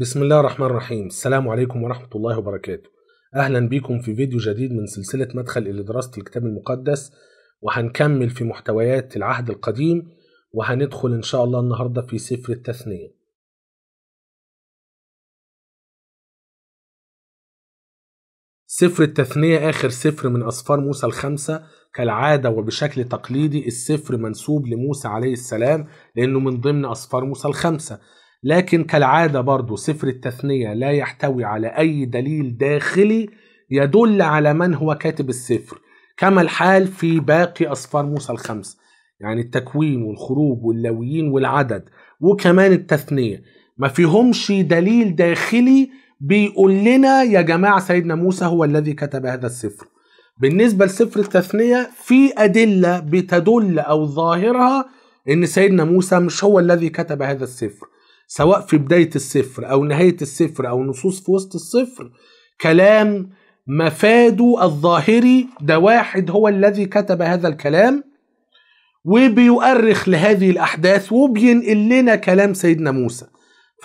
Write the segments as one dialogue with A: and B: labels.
A: بسم الله الرحمن الرحيم السلام عليكم ورحمة الله وبركاته أهلا بكم في فيديو جديد من سلسلة مدخل إلى دراسة الكتاب المقدس وهنكمل في محتويات العهد القديم وهندخل إن شاء الله النهاردة في سفر التثنية سفر التثنية آخر سفر من أسفار موسى الخمسة كالعادة وبشكل تقليدي السفر منسوب لموسى عليه السلام لأنه من ضمن أسفار موسى الخمسة لكن كالعادة برضو سفر التثنية لا يحتوي على أي دليل داخلي يدل على من هو كاتب السفر كما الحال في باقي أسفار موسى الخمس يعني التكوين والخروج واللويين والعدد وكمان التثنية ما فيهمش دليل داخلي بيقول لنا يا جماعة سيدنا موسى هو الذي كتب هذا السفر بالنسبة لسفر التثنية في أدلة بتدل أو ظاهرها إن سيدنا موسى مش هو الذي كتب هذا السفر سواء في بداية السفر أو نهاية السفر أو نصوص في وسط الصفر كلام مفاده الظاهري ده واحد هو الذي كتب هذا الكلام وبيؤرخ لهذه الأحداث وبينقل لنا كلام سيدنا موسى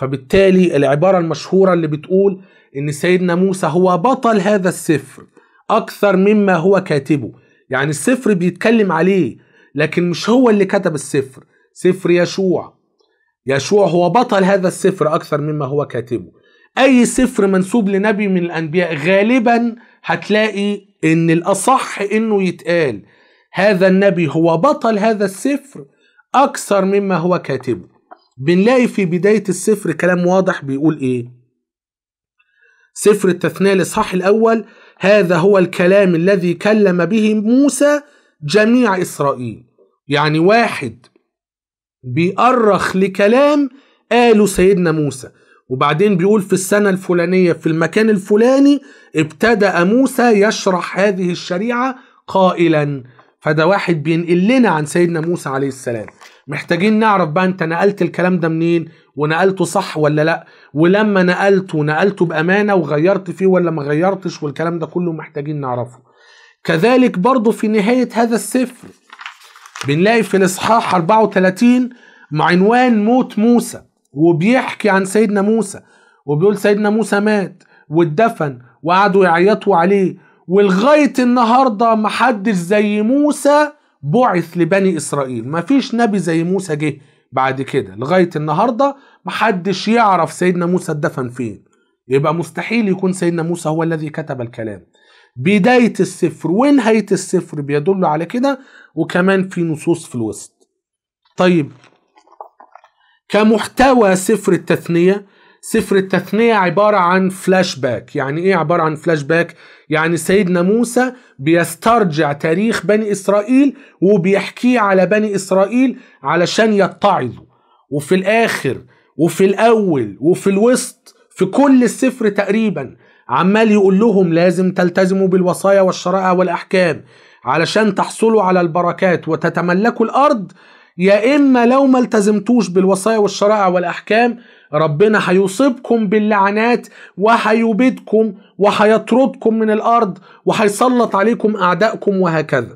A: فبالتالي العبارة المشهورة اللي بتقول إن سيدنا موسى هو بطل هذا السفر أكثر مما هو كاتبه يعني السفر بيتكلم عليه لكن مش هو اللي كتب السفر سفر يشوع يشوع هو بطل هذا السفر أكثر مما هو كاتبه أي سفر منسوب لنبي من الأنبياء غالبا هتلاقي إن الأصح إنه يتقال هذا النبي هو بطل هذا السفر أكثر مما هو كاتبه بنلاقي في بداية السفر كلام واضح بيقول إيه سفر التثنية الإصحاح الأول هذا هو الكلام الذي كلم به موسى جميع إسرائيل يعني واحد بيأرخ لكلام قاله سيدنا موسى وبعدين بيقول في السنة الفلانية في المكان الفلاني ابتدأ موسى يشرح هذه الشريعة قائلا فده واحد بينقل لنا عن سيدنا موسى عليه السلام محتاجين نعرف بقى انت نقلت الكلام ده منين ونقلته صح ولا لا ولما نقلته نقلته بأمانة وغيرت فيه ولا ما غيرتش والكلام ده كله محتاجين نعرفه كذلك برضه في نهاية هذا السفر بنلاقي في الاصحاح 34 مع عنوان موت موسى وبيحكي عن سيدنا موسى وبيقول سيدنا موسى مات واتدفن وقعدوا يعيطوا عليه ولغايه النهارده محدش زي موسى بعث لبني اسرائيل مفيش نبي زي موسى جه بعد كده لغايه النهارده محدش يعرف سيدنا موسى اتدفن فين يبقى مستحيل يكون سيدنا موسى هو الذي كتب الكلام بدايه السفر ونهايه السفر بيدل على كده وكمان في نصوص في الوسط طيب كمحتوى سفر التثنية سفر التثنية عبارة عن فلاش باك يعني ايه عبارة عن فلاش باك يعني سيدنا موسى بيسترجع تاريخ بني اسرائيل وبيحكيه على بني اسرائيل علشان يتعظوا وفي الاخر وفي الاول وفي الوسط في كل السفر تقريبا عمال يقول لهم لازم تلتزموا بالوصايا والشرائع والاحكام علشان تحصلوا على البركات وتتملكوا الارض يا اما لو ما التزمتوش بالوصايا والشرائع والاحكام ربنا هيصيبكم باللعنات وهيبيدكم وهيطردكم من الارض وهيسلط عليكم اعدائكم وهكذا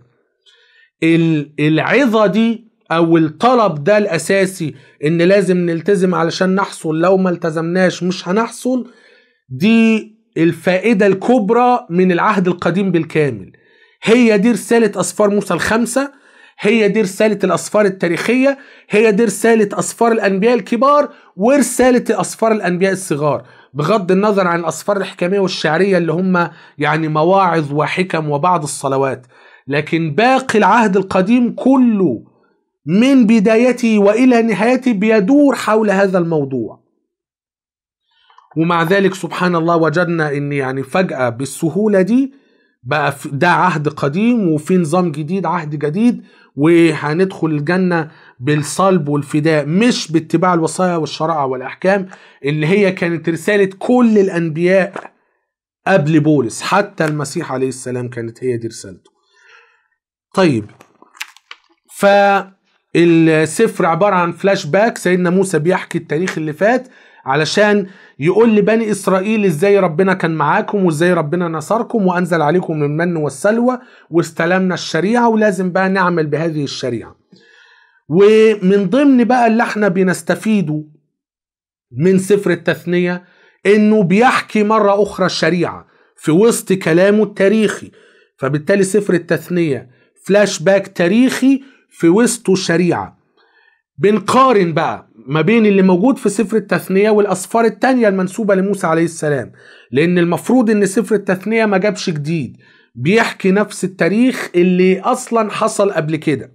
A: العظه دي او الطلب ده الاساسي ان لازم نلتزم علشان نحصل لو ما التزمناش مش هنحصل دي الفائده الكبرى من العهد القديم بالكامل هي دي رسالة أسفار موسى الخمسة هي دي رسالة الأسفار التاريخية هي دي رسالة أسفار الأنبياء الكبار ورسالة أسفار الأنبياء الصغار بغض النظر عن الأسفار الحكمية والشعرية اللي هم يعني مواعظ وحكم وبعض الصلوات لكن باقي العهد القديم كله من بدايته وإلى نهايته بيدور حول هذا الموضوع ومع ذلك سبحان الله وجدنا ان يعني فجأة بالسهولة دي بقى ده عهد قديم وفي نظام جديد عهد جديد وهندخل الجنة بالصلب والفداء مش باتباع الوصايا والشرائع والأحكام اللي هي كانت رسالة كل الأنبياء قبل بولس حتى المسيح عليه السلام كانت هي دي رسالته طيب فالسفر عبارة عن فلاش باك سيدنا موسى بيحكي التاريخ اللي فات علشان يقول لبني اسرائيل ازاي ربنا كان معاكم وازاي ربنا نصركم وانزل عليكم المن والسلوى واستلمنا الشريعه ولازم بقى نعمل بهذه الشريعه. ومن ضمن بقى اللي احنا بنستفيده من سفر التثنيه انه بيحكي مره اخرى الشريعه في وسط كلامه التاريخي فبالتالي سفر التثنيه فلاش باك تاريخي في وسطه شريعه بنقارن بقى ما بين اللي موجود في سفر التثنية والأسفار التانية المنسوبة لموسى عليه السلام لأن المفروض إن سفر التثنية ما جابش جديد بيحكي نفس التاريخ اللي أصلا حصل قبل كده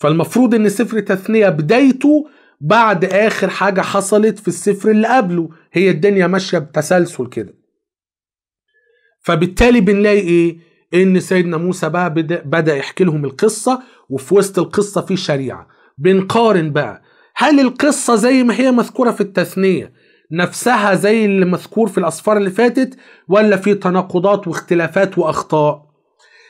A: فالمفروض إن سفر التثنية بدايته بعد آخر حاجة حصلت في السفر اللي قبله هي الدنيا ماشية بتسلسل كده فبالتالي بنلاقي إيه؟ إن سيدنا موسى بقى بدأ, بدأ يحكي لهم القصة وفي وسط القصة في شريعة بنقارن بقى هل القصة زي ما هي مذكورة في التثنية نفسها زي اللي مذكور في الأصفار اللي فاتت ولا في تناقضات واختلافات وأخطاء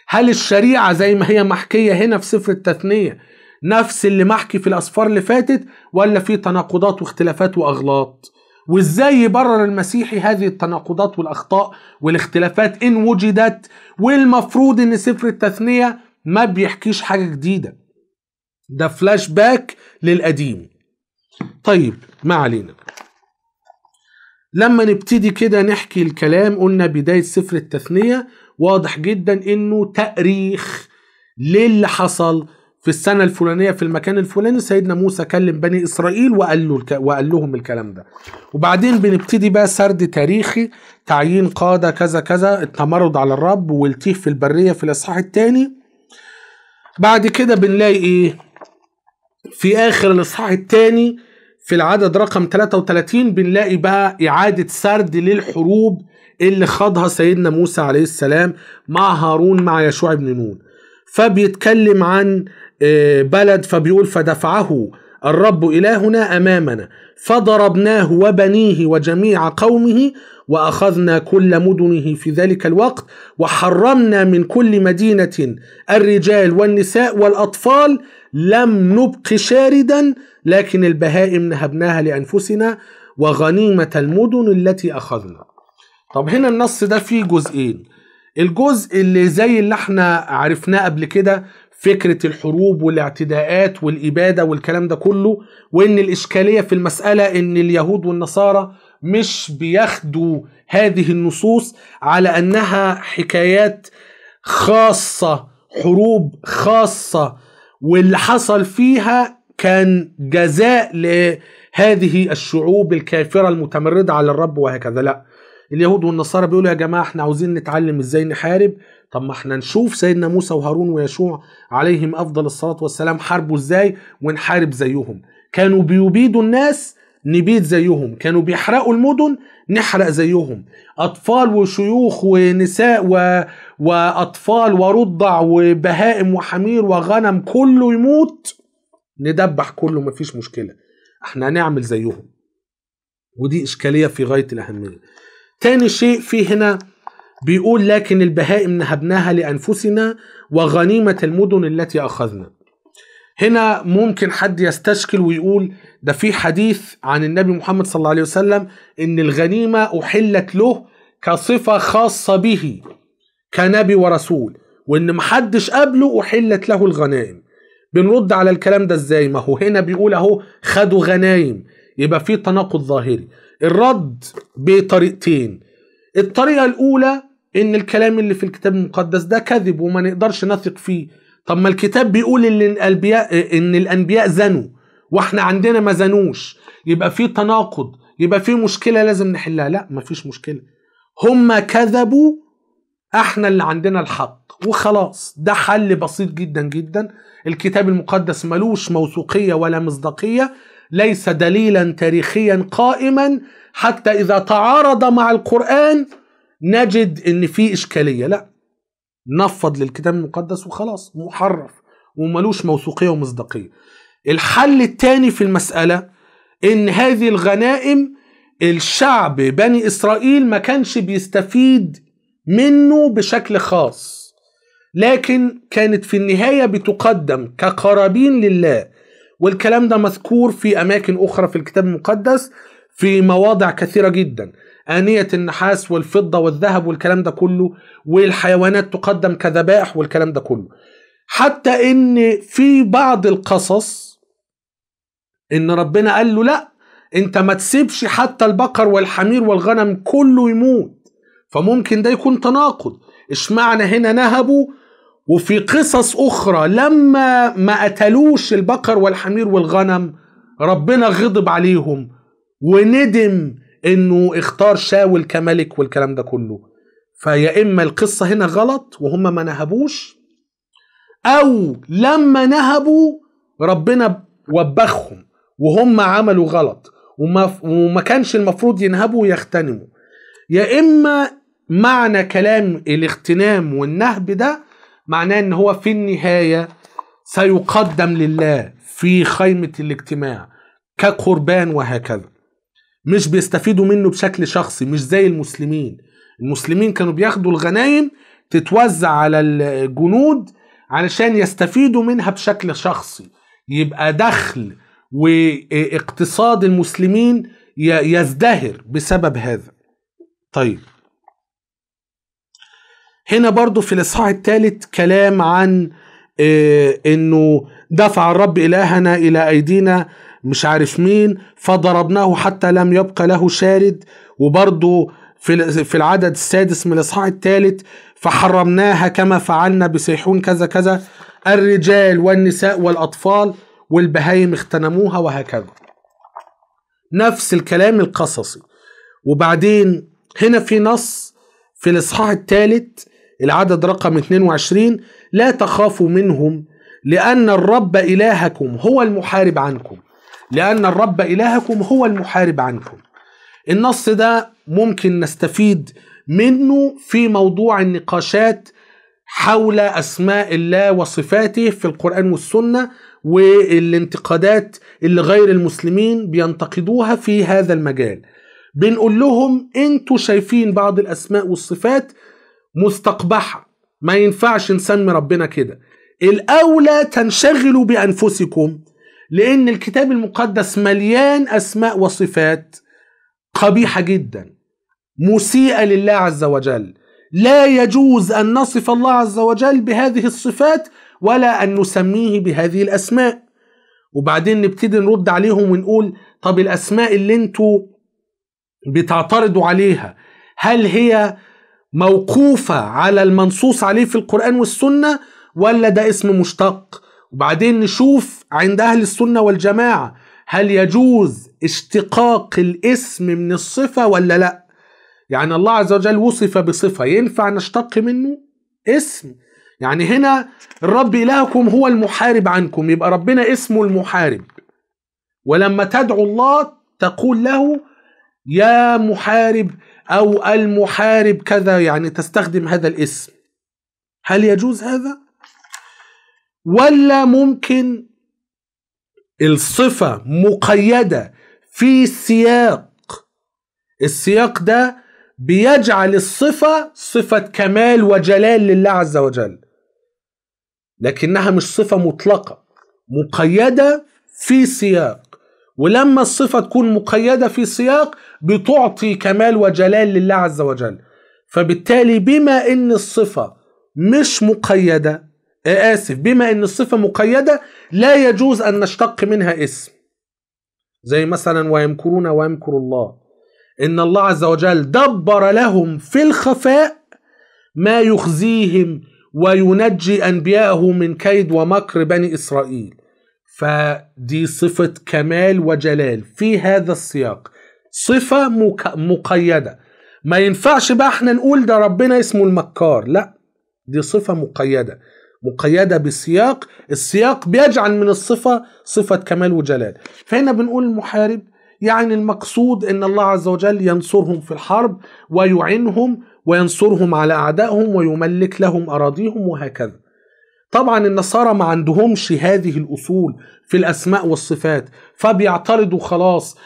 A: هل الشريعة زي ما هي محكية هنا في سفر التثنية نفس اللي محكي في الأصفار اللي فاتت ولا في تناقضات واختلافات وأغلاط وازاي يبرر المسيحي هذه التناقضات والأخطاء والاختلافات إن وجدت والمفروض إن سفر التثنية ما بيحكيش حاجة جديدة ده فلاش باك للقديم طيب ما علينا لما نبتدي كده نحكي الكلام قلنا بداية سفر التثنية واضح جدا انه تأريخ للي حصل في السنة الفلانية في المكان الفلاني سيدنا موسى كلم بني إسرائيل وقال, له الك... وقال لهم الكلام ده وبعدين بنبتدي بقى سرد تاريخي تعيين قادة كذا كذا التمرد على الرب والتيه في البرية في الإصحاح الثاني بعد كده بنلاقي إيه في آخر الإصحاح الثاني في العدد رقم 33 بنلاقي بقى إعادة سرد للحروب اللي خاضها سيدنا موسى عليه السلام مع هارون مع يشوع بن نون فبيتكلم عن آه، بلد فبيقول فدفعه الرب إلهنا أمامنا فضربناه وبنيه وجميع قومه وأخذنا كل مدنه في ذلك الوقت وحرمنا من كل مدينة الرجال والنساء والأطفال لم نبق شاردا لكن البهائم نهبناها لأنفسنا وغنيمة المدن التي أخذنا طب هنا النص ده فيه جزئين الجزء اللي زي اللي احنا عرفناه قبل كده فكرة الحروب والاعتداءات والإبادة والكلام ده كله وإن الإشكالية في المسألة إن اليهود والنصارى مش بياخدوا هذه النصوص على أنها حكايات خاصة حروب خاصة واللي حصل فيها كان جزاء لهذه الشعوب الكافرة المتمردة على الرب وهكذا لا اليهود والنصارى بيقولوا يا جماعة احنا عاوزين نتعلم ازاي نحارب طب ما احنا نشوف سيدنا موسى وهارون ويشوع عليهم افضل الصلاة والسلام حاربوا ازاي ونحارب زيهم كانوا بيبيدوا الناس نبيد زيهم كانوا بيحرقوا المدن نحرق زيهم أطفال وشيوخ ونساء و... واطفال ورضع وبهائم وحمير وغنم كله يموت ندبح كله مفيش مشكله احنا هنعمل زيهم ودي اشكاليه في غايه الاهميه تاني شيء في هنا بيقول لكن البهائم نهبناها لانفسنا وغنيمه المدن التي اخذنا هنا ممكن حد يستشكل ويقول ده في حديث عن النبي محمد صلى الله عليه وسلم ان الغنيمه احلت له كصفه خاصه به كنبي ورسول وان محدش قبله احلت له الغنائم بنرد على الكلام ده ازاي ما هو هنا بيقول اهو خدوا غنايم يبقى في تناقض ظاهري الرد بطريقتين الطريقه الاولى ان الكلام اللي في الكتاب المقدس ده كذب وما نقدرش نثق فيه طب ما الكتاب بيقول ان الانبياء ان الانبياء زنوا واحنا عندنا ما زنوش يبقى في تناقض يبقى في مشكله لازم نحلها لا مفيش مشكله هما كذبوا احنا اللي عندنا الحق وخلاص ده حل بسيط جدا جدا الكتاب المقدس ملوش موثوقيه ولا مصداقيه ليس دليلا تاريخيا قائما حتى اذا تعارض مع القران نجد ان في اشكاليه لا نفض للكتاب المقدس وخلاص محرف وملوش موثوقيه ومصداقيه الحل الثاني في المساله ان هذه الغنائم الشعب بني اسرائيل ما كانش بيستفيد منه بشكل خاص لكن كانت في النهاية بتقدم كقرابين لله والكلام ده مذكور في أماكن أخرى في الكتاب المقدس في مواضع كثيرة جدا آنية النحاس والفضة والذهب والكلام ده كله والحيوانات تقدم كذبائح والكلام ده كله حتى إن في بعض القصص إن ربنا قال له لأ أنت ما تسيبش حتى البقر والحمير والغنم كله يموت فممكن ده يكون تناقض اشمعنى هنا نهبوا وفي قصص أخرى لما ما قتلوش البقر والحمير والغنم ربنا غضب عليهم وندم انه اختار شاول كملك والكلام ده كله فيا اما القصه هنا غلط وهم ما نهبوش او لما نهبوا ربنا وبخهم وهم عملوا غلط وما, وما كانش المفروض ينهبوا ويغتنموا يا اما معنى كلام الاغتنام والنهب ده معناه ان هو في النهايه سيقدم لله في خيمه الاجتماع كقربان وهكذا مش بيستفيدوا منه بشكل شخصي مش زي المسلمين المسلمين كانوا بياخدوا الغنايم تتوزع على الجنود علشان يستفيدوا منها بشكل شخصي يبقى دخل واقتصاد المسلمين يزدهر بسبب هذا طيب هنا برضو في الإصحاح الثالث كلام عن إيه إنه دفع الرب إلهنا إلى أيدينا مش عارف مين فضربناه حتى لم يبقى له شارد وبرضو في في العدد السادس من الإصحاح الثالث فحرمناها كما فعلنا بسيحون كذا كذا الرجال والنساء والأطفال والبهايم اغتنموها وهكذا نفس الكلام القصصي وبعدين هنا في نص في الإصحاح الثالث العدد رقم 22 لا تخافوا منهم لأن الرب إلهكم هو المحارب عنكم لأن الرب إلهكم هو المحارب عنكم النص ده ممكن نستفيد منه في موضوع النقاشات حول أسماء الله وصفاته في القرآن والسنة والانتقادات اللي غير المسلمين بينتقدوها في هذا المجال بنقول لهم انتوا شايفين بعض الأسماء والصفات مستقبحة ما ينفعش نسمي ربنا كده الأولى تنشغلوا بأنفسكم لأن الكتاب المقدس مليان أسماء وصفات قبيحة جدا مسيئة لله عز وجل لا يجوز أن نصف الله عز وجل بهذه الصفات ولا أن نسميه بهذه الأسماء وبعدين نبتدي نرد عليهم ونقول طب الأسماء اللي انتوا بتعترضوا عليها هل هي موقوفة على المنصوص عليه في القرآن والسنة ولا ده اسم مشتق وبعدين نشوف عند أهل السنة والجماعة هل يجوز اشتقاق الاسم من الصفة ولا لا يعني الله عز وجل وصف بصفة ينفع نشتق منه اسم يعني هنا الرب إلهكم هو المحارب عنكم يبقى ربنا اسمه المحارب ولما تدعو الله تقول له يا محارب أو المحارب كذا يعني تستخدم هذا الاسم هل يجوز هذا؟ ولا ممكن الصفة مقيدة في سياق السياق ده بيجعل الصفة صفة كمال وجلال لله عز وجل لكنها مش صفة مطلقة مقيدة في سياق ولما الصفة تكون مقيدة في سياق بتعطي كمال وجلال لله عز وجل فبالتالي بما ان الصفة مش مقيدة آه، آسف بما ان الصفة مقيدة لا يجوز ان نشتق منها اسم زي مثلا ويمكرون ويمكر الله ان الله عز وجل دبر لهم في الخفاء ما يخزيهم وينجي انبياءه من كيد ومكر بني اسرائيل فدي صفه كمال وجلال في هذا السياق صفة مقيدة ما ينفعش بقى احنا نقول ده ربنا اسمه المكار لا دي صفة مقيدة مقيدة بسياق السياق بيجعل من الصفة صفة كمال وجلال فهنا بنقول المحارب يعني المقصود ان الله عز وجل ينصرهم في الحرب ويعينهم وينصرهم على اعدائهم ويملك لهم اراضيهم وهكذا طبعا النصارى ما عندهمش هذه الأصول في الأسماء والصفات فبيعترضوا خلاص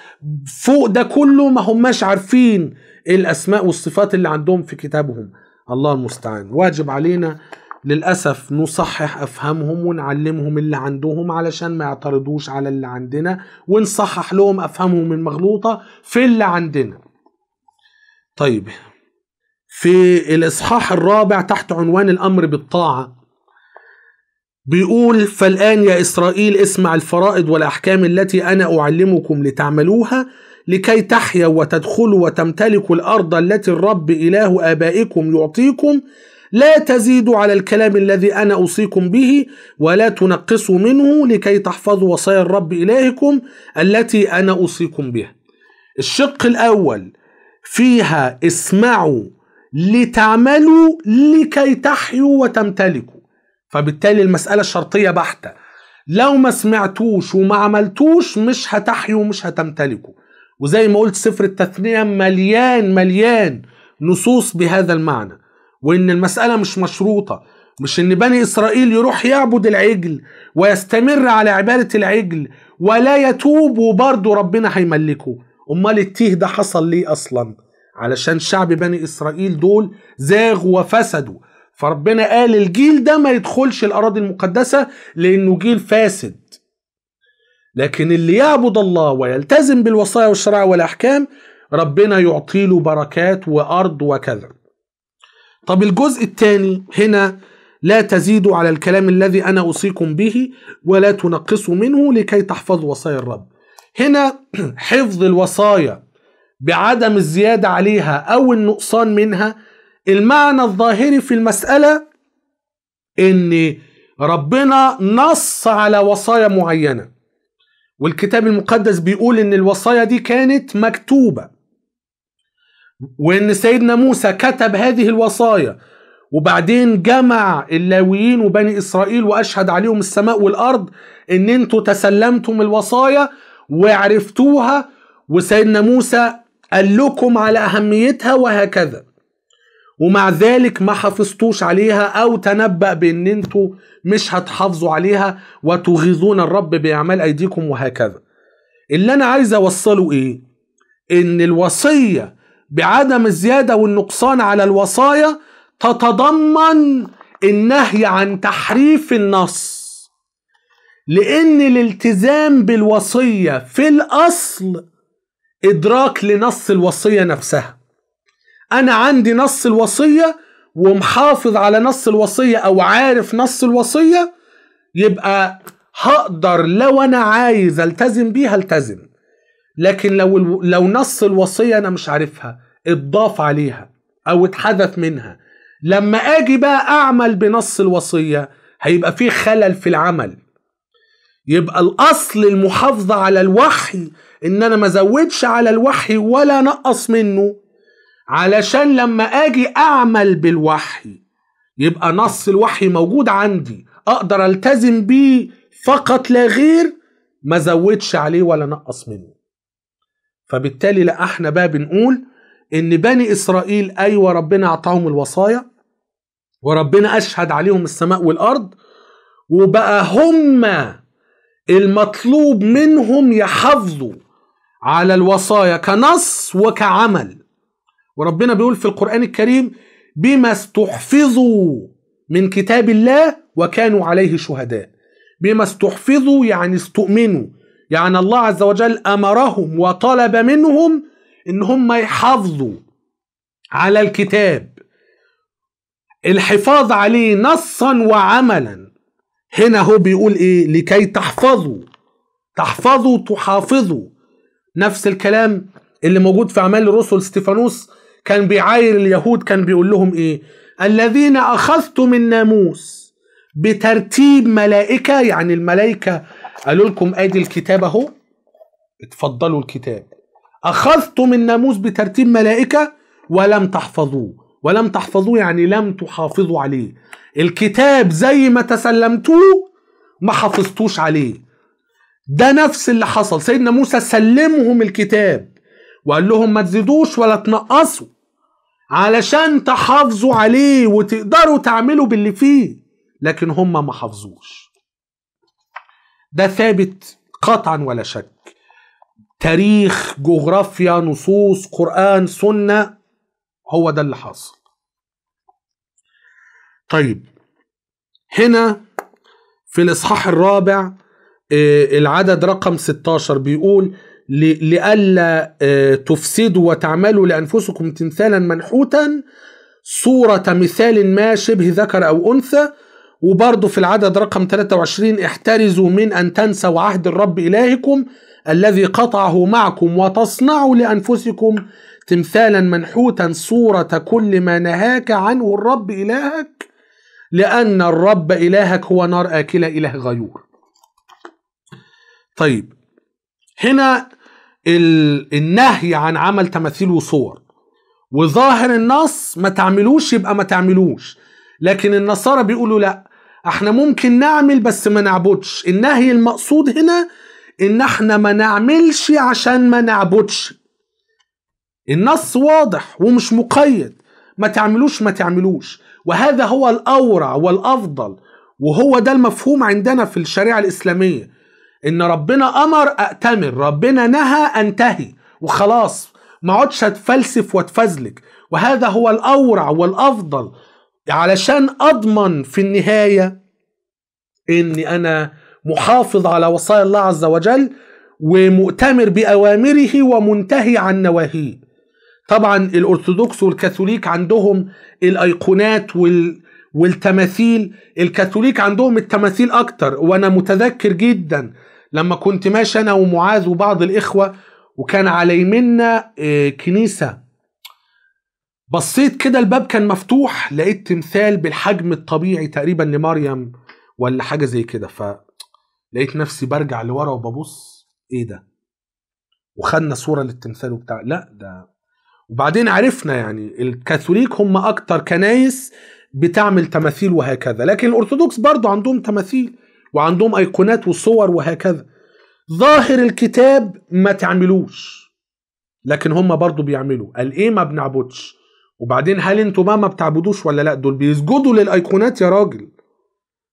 A: فوق ده كله ما هماش عارفين الأسماء والصفات اللي عندهم في كتابهم الله المستعان واجب علينا للأسف نصحح أفهامهم ونعلمهم اللي عندهم علشان ما يعترضوش على اللي عندنا ونصحح لهم أفهامهم المغلوطة في اللي عندنا طيب في الإصحاح الرابع تحت عنوان الأمر بالطاعة بيقول فالآن يا إسرائيل اسمع الفرائض والأحكام التي أنا أعلمكم لتعملوها لكي تحيوا وتدخلوا وتمتلكوا الأرض التي الرب إله آبائكم يعطيكم لا تزيدوا على الكلام الذي أنا أوصيكم به ولا تنقصوا منه لكي تحفظوا وصايا الرب إلهكم التي أنا أوصيكم بها الشق الأول فيها اسمعوا لتعملوا لكي تحيوا وتمتلكوا فبالتالي المسألة شرطية بحتة لو ما سمعتوش وما عملتوش مش هتحيوا ومش هتمتلكوا وزي ما قلت سفر التثنية مليان مليان نصوص بهذا المعنى وإن المسألة مش مشروطة مش إن بني إسرائيل يروح يعبد العجل ويستمر على عبادة العجل ولا يتوب وبرضه ربنا هيملكه أمال التيه ده حصل ليه أصلا علشان شعب بني إسرائيل دول زاغوا وفسدوا فربنا قال الجيل ده ما يدخلش الأراضي المقدسة لأنه جيل فاسد لكن اللي يعبد الله ويلتزم بالوصايا والشرائع والأحكام ربنا يعطي له بركات وأرض وكذا طب الجزء الثاني هنا لا تزيدوا على الكلام الذي أنا أوصيكم به ولا تنقصوا منه لكي تحفظوا وصايا الرب هنا حفظ الوصايا بعدم الزيادة عليها أو النقصان منها المعنى الظاهري في المسألة إن ربنا نص على وصايا معينة والكتاب المقدس بيقول إن الوصايا دي كانت مكتوبة وإن سيدنا موسى كتب هذه الوصايا وبعدين جمع اللاويين وبني إسرائيل وأشهد عليهم السماء والأرض إن أنتوا تسلمتم الوصايا وعرفتوها وسيدنا موسى قال لكم على أهميتها وهكذا ومع ذلك ما حافظتوش عليها او تنبأ بان انتوا مش هتحافظوا عليها وتغيظون الرب باعمال ايديكم وهكذا اللي انا عايز اوصله ايه ان الوصية بعدم الزيادة والنقصان على الوصايا تتضمن النهي عن تحريف النص لان الالتزام بالوصية في الاصل ادراك لنص الوصية نفسها انا عندي نص الوصيه ومحافظ على نص الوصيه او عارف نص الوصيه يبقى هقدر لو انا عايز التزم بيها التزم لكن لو لو نص الوصيه انا مش عارفها اتضاف عليها او اتحذف منها لما اجي بقى اعمل بنص الوصيه هيبقى في خلل في العمل يبقى الاصل المحافظه على الوحي ان انا ما ازودش على الوحي ولا نقص منه علشان لما اجي اعمل بالوحي يبقى نص الوحي موجود عندي اقدر التزم بيه فقط لا غير ما زودش عليه ولا نقص منه فبالتالي لا احنا بقى بنقول ان بني اسرائيل ايوه ربنا اعطاهم الوصايا وربنا اشهد عليهم السماء والارض وبقى هم المطلوب منهم يحافظوا على الوصايا كنص وكعمل وربنا بيقول في القرآن الكريم بما استحفظوا من كتاب الله وكانوا عليه شهداء بما استحفظوا يعني استؤمنوا يعني الله عز وجل أمرهم وطلب منهم إن هم يحافظوا على الكتاب الحفاظ عليه نصا وعملا هنا هو بيقول إيه لكي تحفظوا تحفظوا تحافظوا نفس الكلام اللي موجود في أعمال الرسل ستيفانوس كان بيعاير اليهود كان بيقول لهم ايه الذين اخذت من ناموس بترتيب ملائكه يعني الملائكه قالوا لكم ادي الكتاب اهو اتفضلوا الكتاب اخذتم الناموس بترتيب ملائكه ولم تحفظوه ولم تحفظوه يعني لم تحافظوا عليه الكتاب زي ما تسلمتوه ما حافظتوش عليه ده نفس اللي حصل سيدنا موسى سلمهم الكتاب وقال لهم ما تزيدوش ولا تنقصوا علشان تحافظوا عليه وتقدروا تعملوا باللي فيه لكن هم ما حافظوش ده ثابت قطعا ولا شك تاريخ جغرافيا نصوص قرآن سنة هو ده اللي حاصل طيب هنا في الإصحاح الرابع آه، العدد رقم 16 بيقول لئلا آه، تفسدوا وتعملوا لأنفسكم تمثالا منحوتا صورة مثال ما شبه ذكر أو أنثى وبرضه في العدد رقم 23 احترزوا من أن تنسوا عهد الرب إلهكم الذي قطعه معكم وتصنعوا لأنفسكم تمثالا منحوتا صورة كل ما نهاك عنه الرب إلهك لأن الرب إلهك هو نار آكلة إله غيور طيب هنا النهي عن عمل تماثيل وصور وظاهر النص ما تعملوش يبقى ما تعملوش لكن النصارى بيقولوا لا احنا ممكن نعمل بس ما نعبدش النهي المقصود هنا ان احنا ما نعملش عشان ما نعبدش النص واضح ومش مقيد ما تعملوش ما تعملوش وهذا هو الاورع والافضل وهو ده المفهوم عندنا في الشريعه الاسلاميه ان ربنا امر ااتمر ربنا نهى انتهي وخلاص ما اقعدش اتفلسف واتفزلك وهذا هو الاورع والافضل علشان اضمن في النهايه اني انا محافظ على وصايا الله عز وجل ومؤتمر باوامره ومنتهي عن نواهيه طبعا الارثوذكس والكاثوليك عندهم الايقونات وال والتماثيل الكاثوليك عندهم التماثيل اكتر وانا متذكر جدا لما كنت ماشي انا ومعاذ وبعض الاخوه وكان على يمنا آه، كنيسه بصيت كده الباب كان مفتوح لقيت تمثال بالحجم الطبيعي تقريبا لمريم ولا حاجه زي كده فلقيت نفسي برجع لورا وببص ايه ده وخدنا صوره للتمثال وبتاع لا ده وبعدين عرفنا يعني الكاثوليك هم اكتر كنايس بتعمل تماثيل وهكذا لكن الارثوذكس برضو عندهم تماثيل وعندهم ايقونات وصور وهكذا ظاهر الكتاب ما تعملوش لكن هم برضو بيعملوا قال ايه ما بنعبدش وبعدين هل انتوا بقى ما بتعبدوش ولا لا دول بيسجدوا للايقونات يا راجل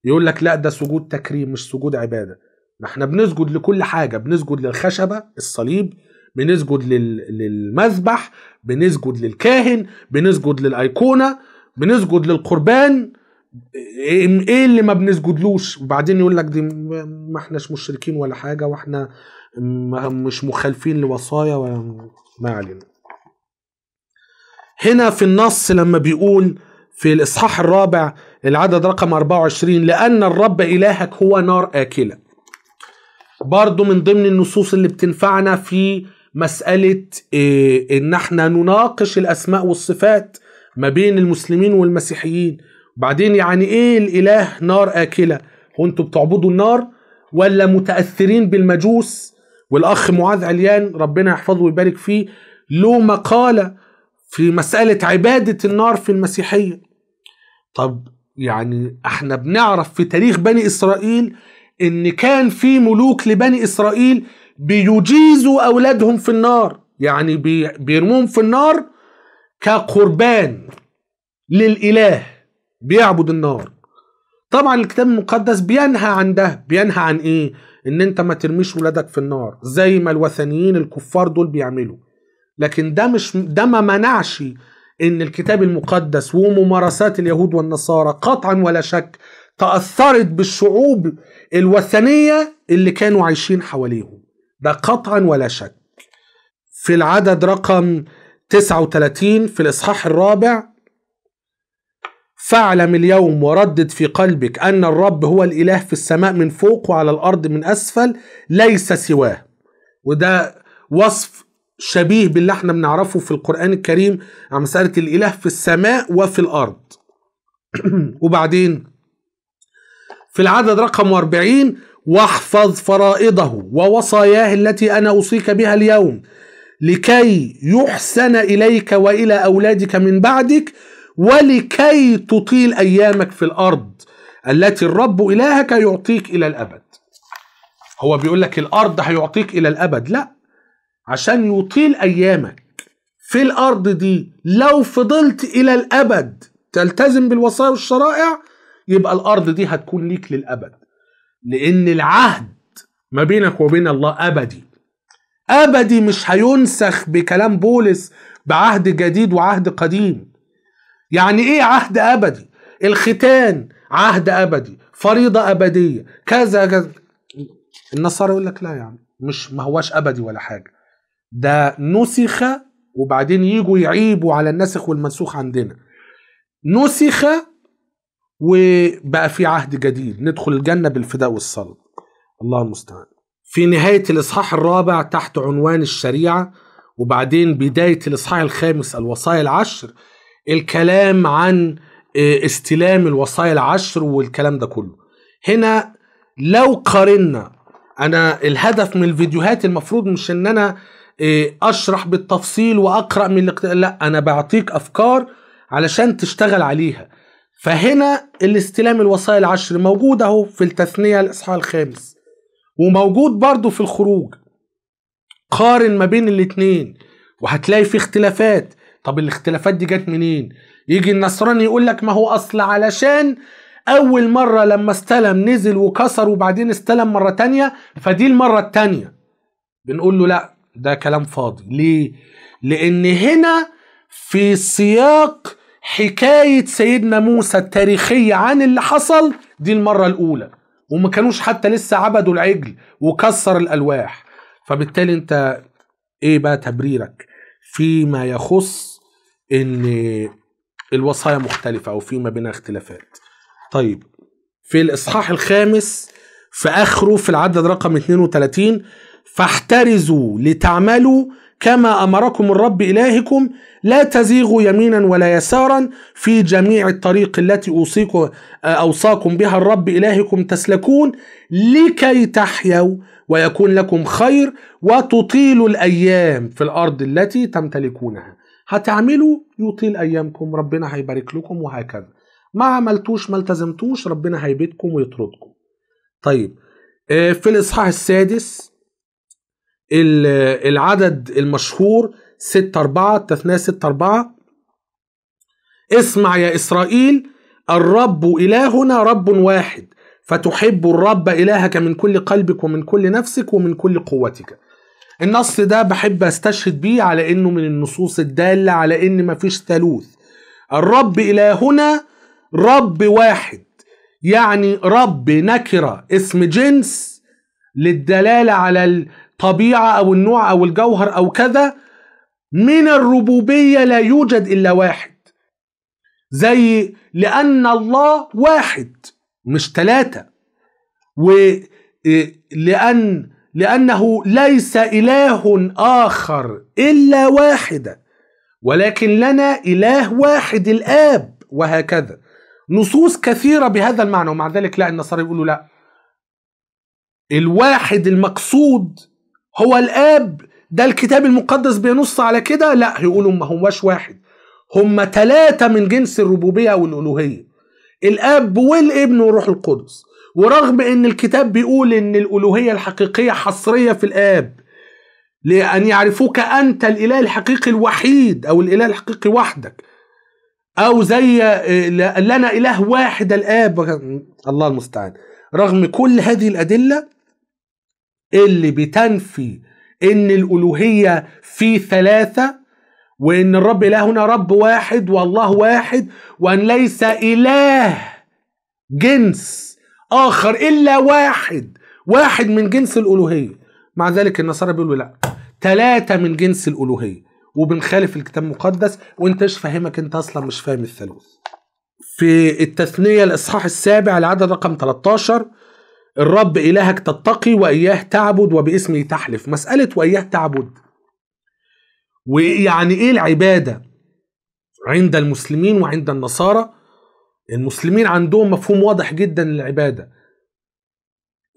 A: يقول لك لا ده سجود تكريم مش سجود عباده ما احنا بنسجد لكل حاجه بنسجد للخشبه الصليب بنسجد للمذبح بنسجد للكاهن بنسجد للايقونه بنسجد للقربان إيه-, إيه-, ايه اللي ما بنسجدلوش وبعدين يقول لك دي ما احناش مشركين ولا حاجه واحنا مش مخالفين لوصايا ولا ما علينا هنا في النص لما بيقول في الاصحاح الرابع العدد رقم 24 لان الرب الهك هو نار اكله برضو من ضمن النصوص اللي بتنفعنا في مساله إيه ان احنا نناقش الاسماء والصفات ما بين المسلمين والمسيحيين بعدين يعني ايه الاله نار اكله هو انتوا بتعبدوا النار ولا متاثرين بالمجوس والاخ معاذ عليان ربنا يحفظه ويبارك فيه له مقاله في مساله عباده النار في المسيحيه طب يعني احنا بنعرف في تاريخ بني اسرائيل ان كان في ملوك لبني اسرائيل بيجيزوا اولادهم في النار يعني بيرموهم في النار كقربان للاله بيعبد النار طبعا الكتاب المقدس بينهى عن ده بينهى عن ايه ان انت ما ترميش ولادك في النار زي ما الوثنيين الكفار دول بيعملوا لكن ده مش ده ما منعش ان الكتاب المقدس وممارسات اليهود والنصارى قطعا ولا شك تاثرت بالشعوب الوثنيه اللي كانوا عايشين حواليهم ده قطعا ولا شك في العدد رقم 39 في الاصحاح الرابع فاعلم اليوم وردد في قلبك أن الرب هو الإله في السماء من فوق وعلى الأرض من أسفل ليس سواه وده وصف شبيه باللي احنا بنعرفه في القرآن الكريم عن مسألة الإله في السماء وفي الأرض وبعدين في العدد رقم 40 واحفظ فرائضه ووصاياه التي أنا أوصيك بها اليوم لكي يحسن إليك وإلى أولادك من بعدك ولكي تطيل ايامك في الارض التي الرب الهك يعطيك الى الابد هو بيقول لك الارض هيعطيك الى الابد لا عشان يطيل ايامك في الارض دي لو فضلت الى الابد تلتزم بالوصايا والشرائع يبقى الارض دي هتكون ليك للابد لان العهد ما بينك وبين الله ابدي ابدي مش هينسخ بكلام بولس بعهد جديد وعهد قديم يعني ايه عهد ابدي الختان عهد ابدي فريضه ابديه كذا كذا النصارى يقول لك لا يعني مش ما هواش ابدي ولا حاجه ده نسخ وبعدين يجوا يعيبوا على النسخ والمنسوخ عندنا نسخ وبقى في عهد جديد ندخل الجنه بالفداء والصلب الله المستعان في نهايه الاصحاح الرابع تحت عنوان الشريعه وبعدين بدايه الاصحاح الخامس الوصايا العشر الكلام عن آه، استلام الوصايا العشر والكلام ده كله هنا لو قارنا انا الهدف من الفيديوهات المفروض مش ان انا آه، اشرح بالتفصيل واقرا من الاقت... لا انا بعطيك افكار علشان تشتغل عليها فهنا الاستلام الوصايا العشر موجود اهو في التثنيه الاصحاح الخامس وموجود برضو في الخروج قارن ما بين الاتنين وهتلاقي في اختلافات طب الاختلافات دي جت منين يجي النصراني يقول لك ما هو اصل علشان اول مرة لما استلم نزل وكسر وبعدين استلم مرة تانية فدي المرة التانية بنقول له لا ده كلام فاضي ليه لان هنا في سياق حكاية سيدنا موسى التاريخية عن اللي حصل دي المرة الاولى وما كانوش حتى لسه عبدوا العجل وكسر الالواح فبالتالي انت ايه بقى تبريرك فيما يخص ان الوصايا مختلفه او في ما بينها اختلافات طيب في الاصحاح الخامس في اخره في العدد رقم 32 فاحترزوا لتعملوا كما امركم الرب الهكم لا تزيغوا يمينا ولا يسارا في جميع الطريق التي اوصيكم اوصاكم بها الرب الهكم تسلكون لكي تحيوا ويكون لكم خير وتطيلوا الايام في الارض التي تمتلكونها هتعملوا يطيل ايامكم ربنا هيبارك لكم وهكذا ما عملتوش ما التزمتوش ربنا هيبيدكم ويطردكم طيب آه، في الاصحاح السادس العدد المشهور 6 4 تثنية 6 4 اسمع يا إسرائيل الرب إلهنا رب واحد فتحب الرب إلهك من كل قلبك ومن كل نفسك ومن كل قوتك النص ده بحب استشهد بيه على انه من النصوص الداله على ان مفيش ثالوث الرب الهنا رب واحد يعني رب نكره اسم جنس للدلاله على الطبيعه او النوع او الجوهر او كذا من الربوبيه لا يوجد الا واحد زي لان الله واحد مش ثلاثه ولان إيه، لأنه ليس إله آخر إلا واحدة ولكن لنا إله واحد الآب وهكذا نصوص كثيرة بهذا المعنى ومع ذلك لا النصارى يقولوا لا الواحد المقصود هو الآب ده الكتاب المقدس بينص على كده لا يقولوا ما هواش واحد هم ثلاثة من جنس الربوبية والألوهية الآب والابن والروح القدس ورغم ان الكتاب بيقول ان الالوهيه الحقيقيه حصريه في الاب لان يعرفوك انت الاله الحقيقي الوحيد او الاله الحقيقي وحدك او زي لنا اله واحد الاب الله المستعان رغم كل هذه الادله اللي بتنفي ان الالوهيه في ثلاثه وان الرب الهنا رب واحد والله واحد وان ليس اله جنس آخر إلا واحد واحد من جنس الألوهية مع ذلك النصارى بيقولوا لا ثلاثة من جنس الألوهية وبنخالف الكتاب المقدس وانت ايش فاهمك انت اصلا مش فاهم الثالوث في التثنية الإصحاح السابع العدد رقم 13 الرب إلهك تتقي وإياه تعبد وباسمه تحلف مسألة وإياه تعبد ويعني إيه العبادة عند المسلمين وعند النصارى المسلمين عندهم مفهوم واضح جدا للعباده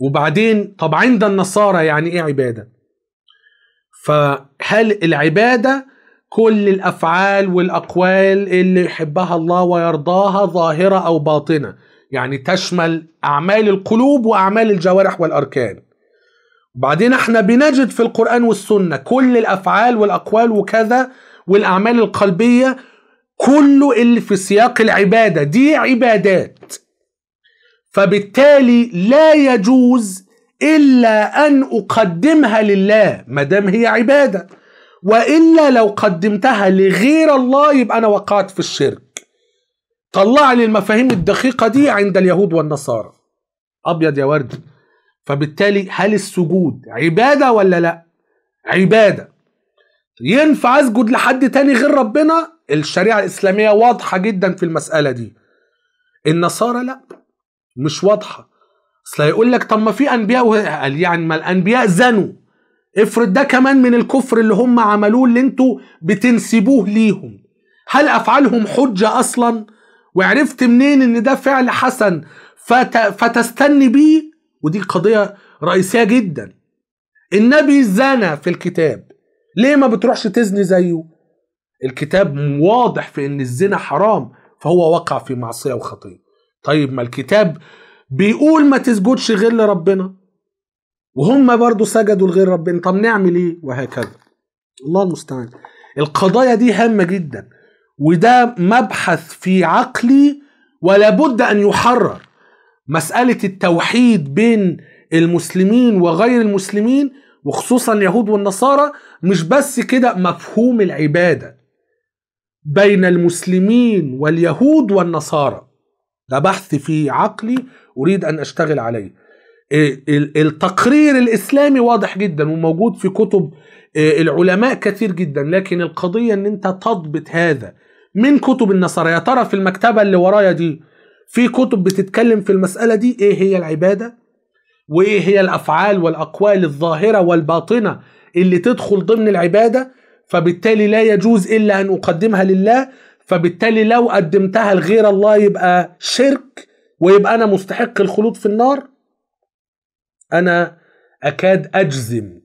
A: وبعدين طب عند النصارى يعني ايه عباده فهل العباده كل الافعال والاقوال اللي يحبها الله ويرضاها ظاهره او باطنه يعني تشمل اعمال القلوب واعمال الجوارح والاركان وبعدين احنا بنجد في القران والسنه كل الافعال والاقوال وكذا والاعمال القلبيه كله اللي في سياق العبادة دي عبادات فبالتالي لا يجوز إلا أن أقدمها لله ما دام هي عبادة وإلا لو قدمتها لغير الله يبقى أنا وقعت في الشرك طلع لي المفاهيم الدقيقة دي عند اليهود والنصارى أبيض يا وردي فبالتالي هل السجود عبادة ولا لا عبادة ينفع أسجد لحد تاني غير ربنا الشريعة الإسلامية واضحة جدا في المسألة دي النصارى لا مش واضحة أصل هيقول لك طب ما في أنبياء قال يعني ما الأنبياء زنوا افرض ده كمان من الكفر اللي هم عملوه اللي انتوا بتنسبوه ليهم هل أفعالهم حجة أصلا وعرفت منين ان ده فعل حسن فت... فتستني بيه ودي قضية رئيسية جدا النبي زنى في الكتاب ليه ما بتروحش تزني زيه الكتاب واضح في ان الزنا حرام فهو وقع في معصيه وخطيه طيب ما الكتاب بيقول ما تسجدش غير لربنا وهم برضو سجدوا لغير ربنا طب نعمل ايه وهكذا الله المستعان القضايا دي هامة جدا وده مبحث في عقلي ولابد أن يحرر مسألة التوحيد بين المسلمين وغير المسلمين وخصوصا اليهود والنصارى مش بس كده مفهوم العبادة بين المسلمين واليهود والنصارى ده بحث في عقلي أريد أن أشتغل عليه إيه، التقرير الإسلامي واضح جدا وموجود في كتب إيه، العلماء كثير جدا لكن القضية أن أنت تضبط هذا من كتب النصارى يا ترى في المكتبة اللي ورايا دي في كتب بتتكلم في المسألة دي إيه هي العبادة وإيه هي الأفعال والأقوال الظاهرة والباطنة اللي تدخل ضمن العبادة فبالتالي لا يجوز إلا أن أقدمها لله فبالتالي لو قدمتها لغير الله يبقى شرك ويبقى أنا مستحق الخلود في النار أنا أكاد أجزم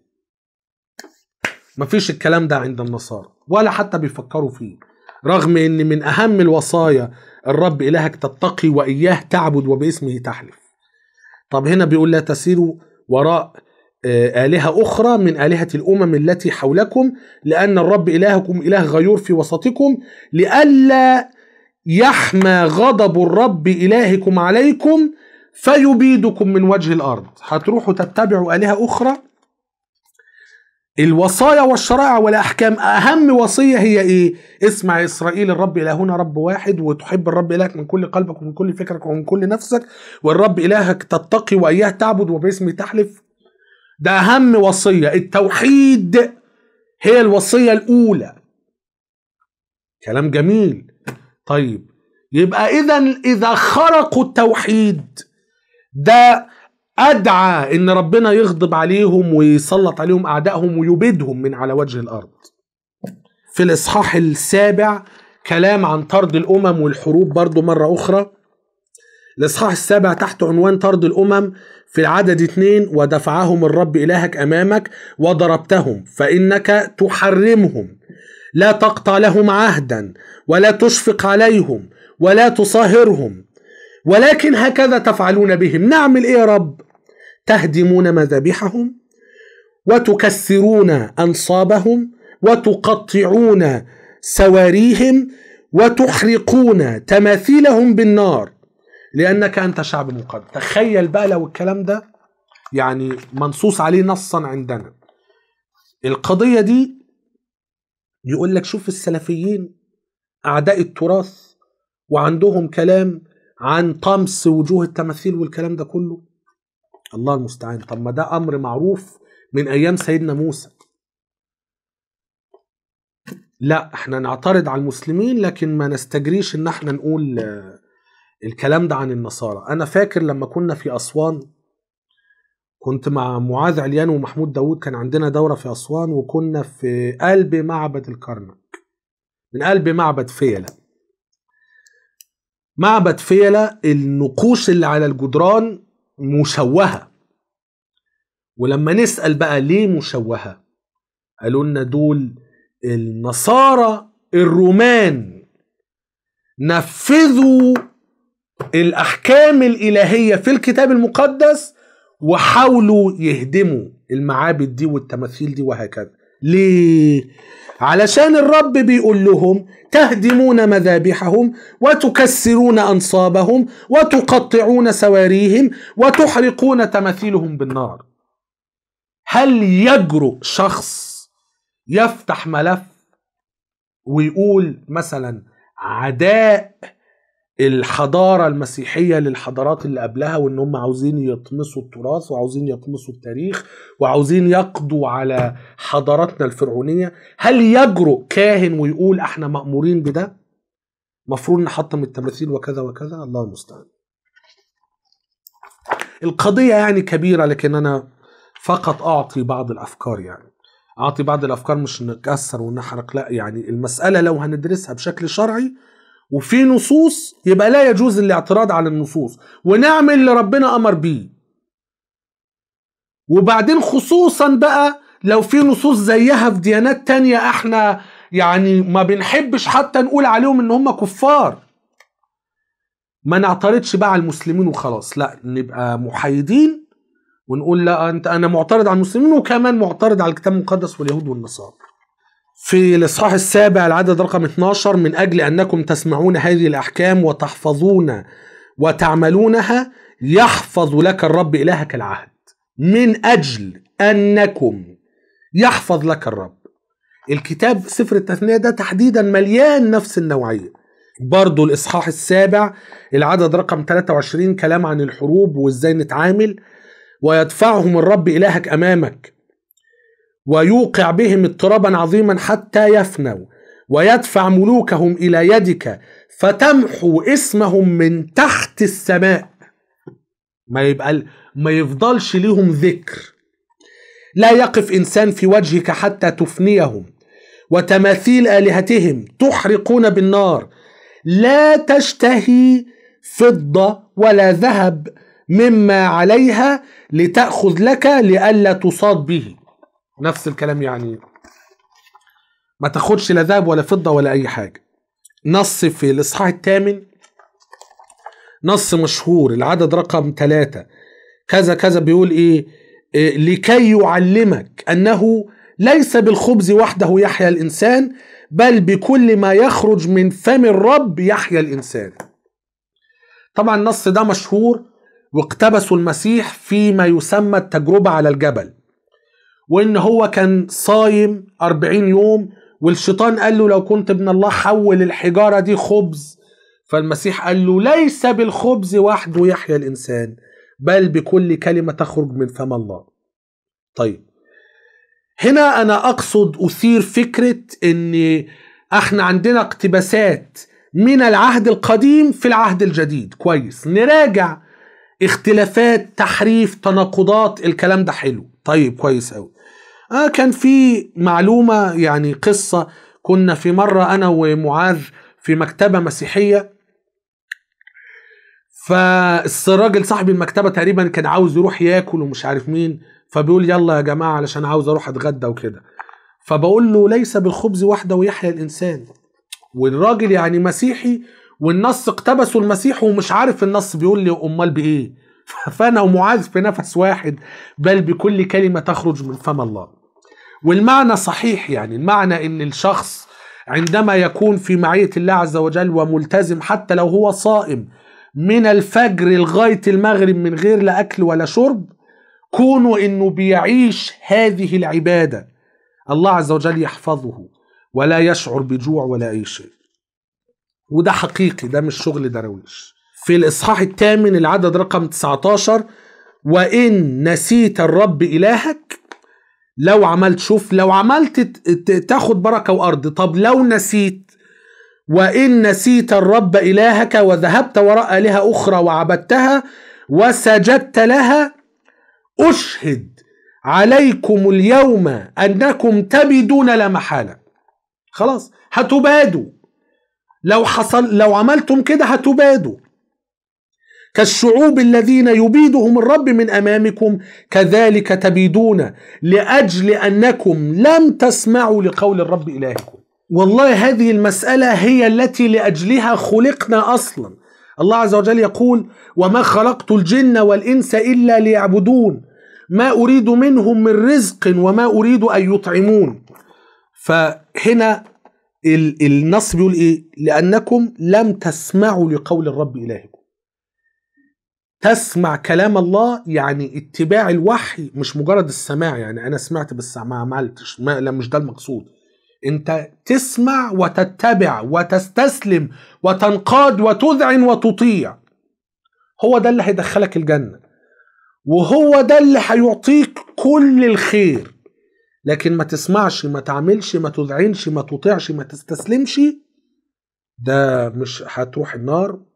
A: مفيش الكلام ده عند النصارى ولا حتى بيفكروا فيه رغم ان من اهم الوصايا الرب الهك تتقي واياه تعبد وباسمه تحلف طب هنا بيقول لا تسيروا وراء آه، آلهة أخرى من آلهة الأمم التي حولكم لأن الرب إلهكم إله غيور في وسطكم لئلا يحمى غضب الرب إلهكم عليكم فيبيدكم من وجه الأرض هتروحوا تتبعوا آلهة أخرى الوصايا والشرائع والأحكام أهم وصية هي إيه؟ اسمع يا إسرائيل الرب إلهنا رب واحد وتحب الرب إلهك من كل قلبك ومن كل فكرك ومن كل نفسك والرب إلهك تتقي وإياه تعبد وباسمه تحلف ده أهم وصية التوحيد هي الوصية الأولى كلام جميل طيب يبقى إذا إذا خرقوا التوحيد ده أدعى إن ربنا يغضب عليهم ويسلط عليهم أعدائهم ويبيدهم من على وجه الأرض في الإصحاح السابع كلام عن طرد الأمم والحروب برضو مرة أخرى الإصحاح السابع تحت عنوان طرد الأمم في العدد اثنين ودفعهم الرب إلهك أمامك وضربتهم فإنك تحرمهم لا تقطع لهم عهدا ولا تشفق عليهم ولا تصاهرهم ولكن هكذا تفعلون بهم نعمل إيه يا رب تهدمون مذابحهم وتكسرون أنصابهم وتقطعون سواريهم وتحرقون تماثيلهم بالنار لأنك أنت شعب مقدس تخيل بقى لو الكلام ده يعني منصوص عليه نصا عندنا القضية دي يقول لك شوف السلفيين أعداء التراث وعندهم كلام عن طمس وجوه التماثيل والكلام ده كله الله المستعان طب ما ده أمر معروف من أيام سيدنا موسى لا احنا نعترض على المسلمين لكن ما نستجريش ان احنا نقول الكلام ده عن النصارى انا فاكر لما كنا في اسوان كنت مع معاذ عليان ومحمود داوود كان عندنا دوره في اسوان وكنا في قلب معبد الكرنك من قلب معبد فيلة معبد فيلة النقوش اللي على الجدران مشوهه ولما نسال بقى ليه مشوهه قالوا لنا دول النصارى الرومان نفذوا الأحكام الإلهية في الكتاب المقدس وحاولوا يهدموا المعابد دي والتماثيل دي وهكذا ليه؟ علشان الرب بيقول لهم تهدمون مذابحهم وتكسرون أنصابهم وتقطعون سواريهم وتحرقون تماثيلهم بالنار هل يجرؤ شخص يفتح ملف ويقول مثلا عداء الحضارة المسيحية للحضارات اللي قبلها وإن هم عاوزين يطمسوا التراث وعاوزين يطمسوا التاريخ وعاوزين يقضوا على حضاراتنا الفرعونية هل يجرؤ كاهن ويقول احنا مأمورين بده؟ مفروض نحطم التماثيل وكذا وكذا الله المستعان القضية يعني كبيرة لكن أنا فقط أعطي بعض الأفكار يعني أعطي بعض الأفكار مش نكسر ونحرق لا يعني المسألة لو هندرسها بشكل شرعي وفي نصوص يبقى لا يجوز الاعتراض على النصوص ونعمل اللي ربنا امر بيه وبعدين خصوصا بقى لو في نصوص زيها في ديانات تانية احنا يعني ما بنحبش حتى نقول عليهم ان هم كفار ما نعترضش بقى على المسلمين وخلاص لا نبقى محايدين ونقول لا انت انا معترض على المسلمين وكمان معترض على الكتاب المقدس واليهود والنصارى في الإصحاح السابع العدد رقم 12 من أجل أنكم تسمعون هذه الأحكام وتحفظون وتعملونها يحفظ لك الرب إلهك العهد من أجل أنكم يحفظ لك الرب الكتاب سفر التثنية ده تحديدا مليان نفس النوعية برضو الإصحاح السابع العدد رقم 23 كلام عن الحروب وإزاي نتعامل ويدفعهم الرب إلهك أمامك ويوقع بهم اضطرابا عظيما حتى يفنوا ويدفع ملوكهم الى يدك فتمحو اسمهم من تحت السماء ما يبقى ما يفضلش ليهم ذكر لا يقف انسان في وجهك حتى تفنيهم وتماثيل الهتهم تحرقون بالنار لا تشتهي فضه ولا ذهب مما عليها لتاخذ لك لئلا تصاد به نفس الكلام يعني ما تاخدش لا ذهب ولا فضه ولا اي حاجه نص في الاصحاح الثامن نص مشهور العدد رقم ثلاثة كذا كذا بيقول ايه, إيه لكي يعلمك انه ليس بالخبز وحده يحيا الانسان بل بكل ما يخرج من فم الرب يحيا الانسان طبعا النص ده مشهور واقتبسه المسيح فيما يسمى التجربة على الجبل وان هو كان صايم أربعين يوم والشيطان قال له لو كنت ابن الله حول الحجارة دي خبز فالمسيح قال له ليس بالخبز وحده يحيا الإنسان بل بكل كلمة تخرج من فم الله طيب هنا أنا أقصد أثير فكرة أن احنا عندنا اقتباسات من العهد القديم في العهد الجديد كويس نراجع اختلافات تحريف تناقضات الكلام ده حلو طيب كويس قوي آه كان في معلومة يعني قصة كنا في مرة أنا ومعاذ في مكتبة مسيحية فالراجل صاحب المكتبة تقريبا كان عاوز يروح ياكل ومش عارف مين فبيقول يلا يا جماعة علشان عاوز أروح أتغدى وكده فبقول له ليس بالخبز وحده ويحيى الإنسان والراجل يعني مسيحي والنص اقتبسوا المسيح ومش عارف النص بيقول لي أمال بإيه فانا ومعاذ في نفس واحد بل بكل كلمه تخرج من فم الله والمعنى صحيح يعني المعنى ان الشخص عندما يكون في معيه الله عز وجل وملتزم حتى لو هو صائم من الفجر لغايه المغرب من غير لا اكل ولا شرب كونه انه بيعيش هذه العباده الله عز وجل يحفظه ولا يشعر بجوع ولا اي شيء وده حقيقي ده مش شغل درويش في الإصحاح الثامن العدد رقم 19 وإن نسيت الرب إلهك لو عملت شوف لو عملت تاخد بركة وأرض طب لو نسيت وإن نسيت الرب إلهك وذهبت وراء آلهة أخرى وعبدتها وسجدت لها أشهد عليكم اليوم أنكم تبدون لا محالة خلاص هتبادوا لو حصل لو عملتم كده هتبادوا كالشعوب الذين يبيدهم الرب من امامكم كذلك تبيدون لاجل انكم لم تسمعوا لقول الرب الهكم والله هذه المساله هي التي لاجلها خلقنا اصلا الله عز وجل يقول وما خلقت الجن والانس الا ليعبدون ما اريد منهم من رزق وما اريد ان يطعمون فهنا النص بيقول ايه لانكم لم تسمعوا لقول الرب الهكم تسمع كلام الله يعني اتباع الوحي مش مجرد السماع يعني انا سمعت بس ما عملتش ما لا مش ده المقصود انت تسمع وتتبع وتستسلم وتنقاد وتذعن وتطيع هو ده اللي هيدخلك الجنه وهو ده اللي هيعطيك كل الخير لكن ما تسمعش ما تعملش ما تذعنش ما تطيعش ما تستسلمش ده مش هتروح النار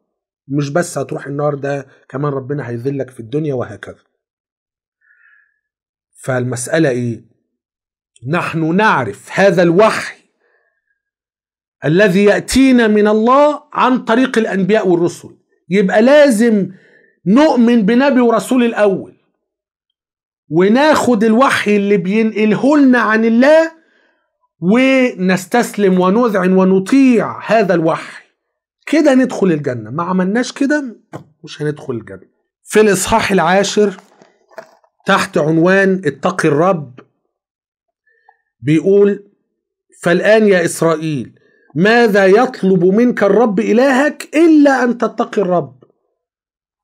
A: مش بس هتروح النار ده كمان ربنا هيذلك في الدنيا وهكذا فالمسألة إيه؟ نحن نعرف هذا الوحي الذي يأتينا من الله عن طريق الأنبياء والرسل يبقى لازم نؤمن بنبي ورسول الأول وناخد الوحي اللي بينقله لنا عن الله ونستسلم ونذعن ونطيع هذا الوحي كده ندخل الجنة ما عملناش كده مش هندخل الجنة في الإصحاح العاشر تحت عنوان اتقي الرب بيقول فالآن يا إسرائيل ماذا يطلب منك الرب إلهك إلا أن تتقي الرب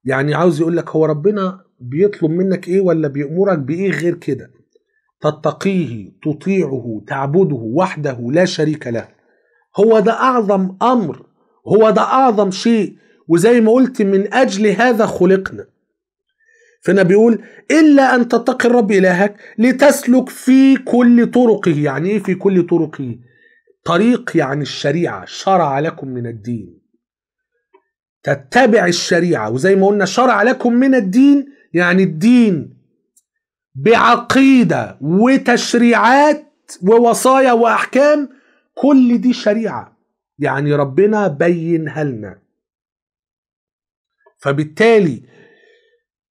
A: يعني عاوز يقول لك هو ربنا بيطلب منك إيه ولا بيأمرك بإيه غير كده تتقيه تطيعه تعبده وحده لا شريك له هو ده أعظم أمر هو ده أعظم شيء وزي ما قلت من أجل هذا خلقنا فأنا بيقول إلا أن تتقي الرب إلهك لتسلك في كل طرقه يعني إيه في كل طرقه طريق يعني الشريعة شرع لكم من الدين تتبع الشريعة وزي ما قلنا شرع لكم من الدين يعني الدين بعقيدة وتشريعات ووصايا وأحكام كل دي شريعة يعني ربنا بينها لنا فبالتالي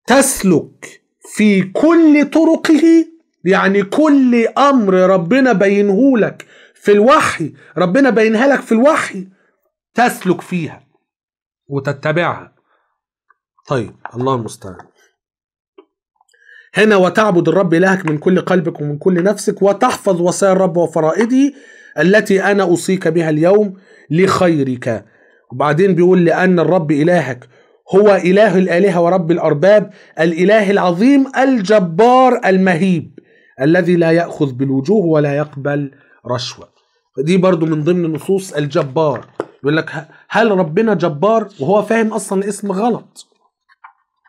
A: تسلك في كل طرقه يعني كل امر ربنا بينهولك في الوحي ربنا بينها لك في الوحي تسلك فيها وتتبعها طيب الله المستعان هنا وتعبد الرب إلهك من كل قلبك ومن كل نفسك وتحفظ وصايا الرب وفرائده التي أنا أوصيك بها اليوم لخيرك وبعدين بيقول لأن الرب إلهك هو إله الآلهة ورب الأرباب الإله العظيم الجبار المهيب الذي لا يأخذ بالوجوه ولا يقبل رشوة فدي برضو من ضمن نصوص الجبار يقول لك هل ربنا جبار وهو فاهم أصلا الاسم غلط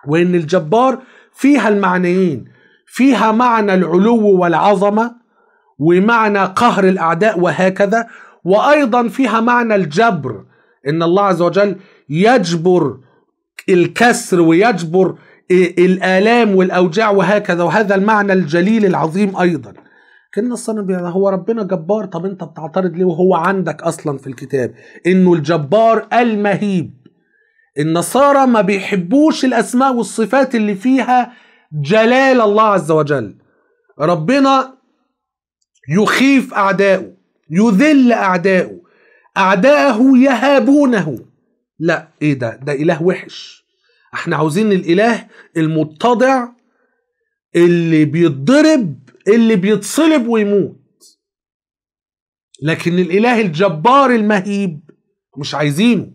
A: وإن الجبار فيها المعنيين فيها معنى العلو والعظمة ومعنى قهر الأعداء وهكذا وأيضا فيها معنى الجبر إن الله عز وجل يجبر الكسر ويجبر الآلام والأوجاع وهكذا وهذا المعنى الجليل العظيم أيضا كأن الصنم هو ربنا جبار طب أنت بتعترض ليه وهو عندك أصلا في الكتاب إنه الجبار المهيب النصارى ما بيحبوش الأسماء والصفات اللي فيها جلال الله عز وجل ربنا يخيف أعداؤه يذل أعداؤه أعداءه يهابونه لا إيه ده ده إله وحش احنا عاوزين الإله المتضع اللي بيتضرب اللي بيتصلب ويموت لكن الإله الجبار المهيب مش عايزينه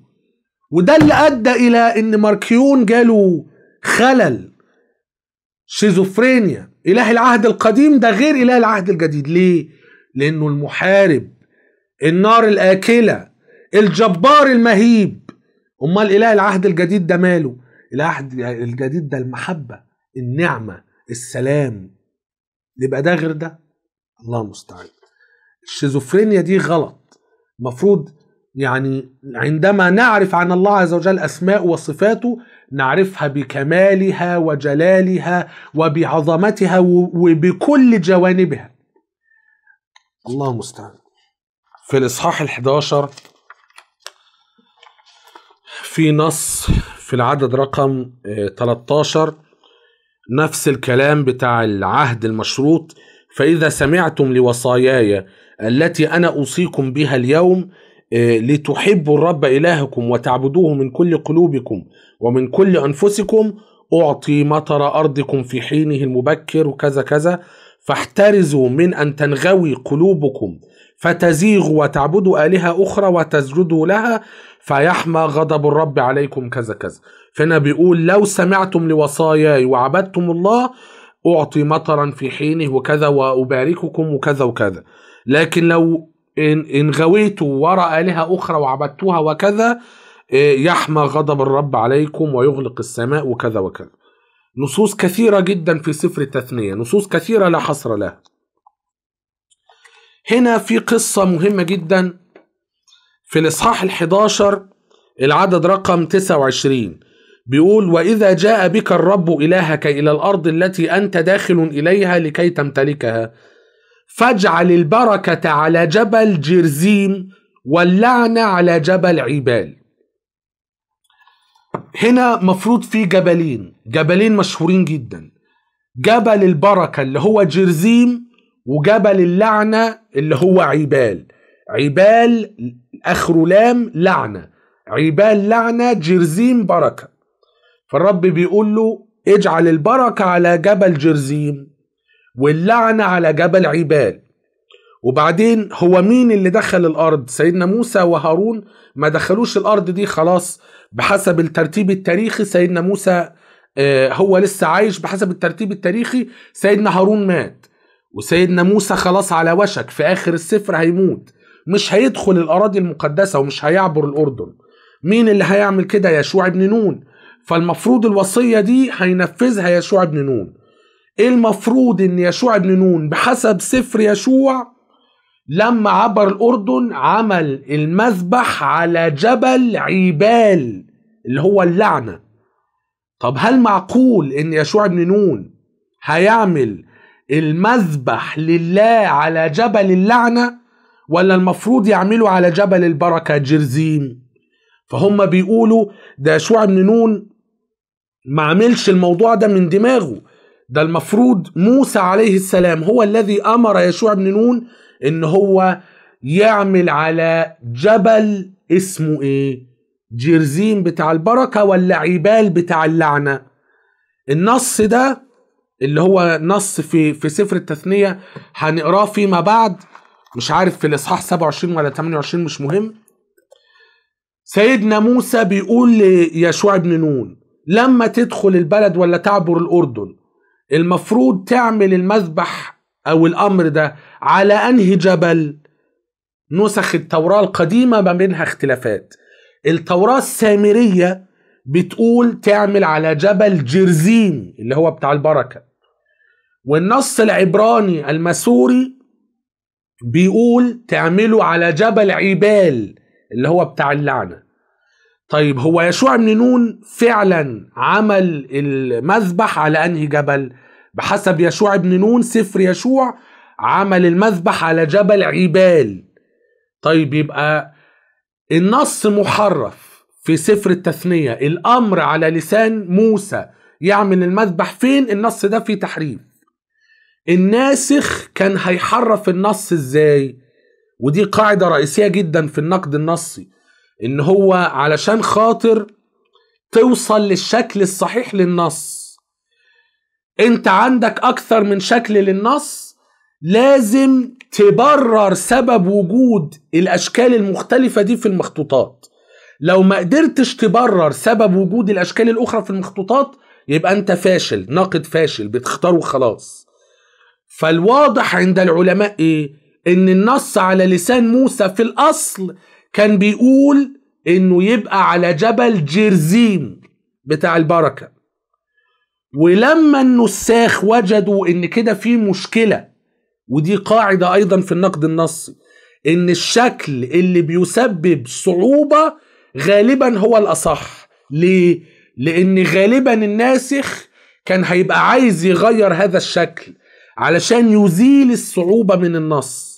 A: وده اللي أدى إلى إن ماركيون جاله خلل شيزوفرينيا إله العهد القديم ده غير إله العهد الجديد ليه؟ لأنه المحارب النار الآكلة الجبار المهيب أمال إله العهد الجديد ده ماله؟ العهد الجديد ده المحبة النعمة السلام يبقى ده غير ده الله المستعان الشيزوفرينيا دي غلط المفروض يعني عندما نعرف عن الله عز وجل أسماء وصفاته نعرفها بكمالها وجلالها وبعظمتها وبكل جوانبها الله المستعان في الإصحاح ال11 في نص في العدد رقم 13 آه، نفس الكلام بتاع العهد المشروط فإذا سمعتم لوصاياي التي أنا أوصيكم بها اليوم آه، لتحبوا الرب إلهكم وتعبدوه من كل قلوبكم ومن كل أنفسكم أعطي مطر أرضكم في حينه المبكر وكذا كذا فاحترزوا من أن تنغوي قلوبكم فتزيغوا وتعبدوا آلهة أخرى وتسجدوا لها فيحمى غضب الرب عليكم كذا كذا فهنا بيقول لو سمعتم لوصاياي وعبدتم الله أعطي مطرا في حينه وكذا وأبارككم وكذا وكذا لكن لو إن, إن غويتوا وراء آلهة أخرى وعبدتوها وكذا إيه، يحمى غضب الرب عليكم ويغلق السماء وكذا وكذا نصوص كثيرة جدا في سفر التثنية نصوص كثيرة لا حصر لها هنا في قصة مهمة جدا في الإصحاح ال11 العدد رقم 29 بيقول وإذا جاء بك الرب إلهك إلى الأرض التي أنت داخل إليها لكي تمتلكها فاجعل البركة على جبل جرزيم واللعنة على جبل عبال هنا مفروض في جبلين جبلين مشهورين جدا جبل البركة اللي هو جرزيم وجبل اللعنة اللي هو عبال عبال أخر لام لعنة عبال لعنة جرزيم بركة فالرب بيقول له اجعل البركة على جبل جرزيم واللعنة على جبل عبال وبعدين هو مين اللي دخل الارض سيدنا موسى وهارون ما دخلوش الارض دي خلاص بحسب الترتيب التاريخي سيدنا موسى آه، هو لسه عايش بحسب الترتيب التاريخي سيدنا هارون مات وسيدنا موسى خلاص على وشك في اخر السفر هيموت مش هيدخل الاراضي المقدسه ومش هيعبر الاردن مين اللي هيعمل كده يشوع بن نون فالمفروض الوصيه دي هينفذها يشوع بن نون إيه المفروض ان يشوع بن نون بحسب سفر يشوع لما عبر الاردن عمل المذبح على جبل عيبال اللي هو اللعنه طب هل معقول ان يشوع بن نون هيعمل المذبح لله على جبل اللعنه ولا المفروض يعمله على جبل البركه جرزيم فهم بيقولوا ده يشوع بن نون ما عملش الموضوع ده من دماغه ده المفروض موسى عليه السلام هو الذي امر يشوع بن نون ان هو يعمل على جبل اسمه ايه جرزيم بتاع البركه ولا عبال بتاع اللعنه النص ده اللي هو نص في في سفر التثنيه هنقراه فيما بعد مش عارف في الاصحاح 27 ولا 28 مش مهم سيدنا موسى بيقول ليشوع بن نون لما تدخل البلد ولا تعبر الاردن المفروض تعمل المذبح أو الأمر ده على أنهي جبل نسخ التوراة القديمة ما بينها اختلافات التوراة السامرية بتقول تعمل على جبل جرزيم اللي هو بتاع البركة والنص العبراني المسوري بيقول تعمله على جبل عبال اللي هو بتاع اللعنة طيب هو يشوع بن نون فعلا عمل المذبح على انهي جبل بحسب يشوع بن نون سفر يشوع عمل المذبح على جبل عبال طيب يبقى النص محرف في سفر التثنية الأمر على لسان موسى يعمل المذبح فين النص ده فيه تحريف الناسخ كان هيحرف النص ازاي ودي قاعدة رئيسية جدا في النقد النصي ان هو علشان خاطر توصل للشكل الصحيح للنص انت عندك اكثر من شكل للنص لازم تبرر سبب وجود الاشكال المختلفه دي في المخطوطات لو ما قدرتش تبرر سبب وجود الاشكال الاخرى في المخطوطات يبقى انت فاشل ناقد فاشل بتختاره خلاص فالواضح عند العلماء ايه ان النص على لسان موسى في الاصل كان بيقول انه يبقى على جبل جرزيم بتاع البركه ولما النساخ وجدوا ان كده في مشكله ودي قاعده ايضا في النقد النصي ان الشكل اللي بيسبب صعوبه غالبا هو الاصح ليه لان غالبا الناسخ كان هيبقى عايز يغير هذا الشكل علشان يزيل الصعوبه من النص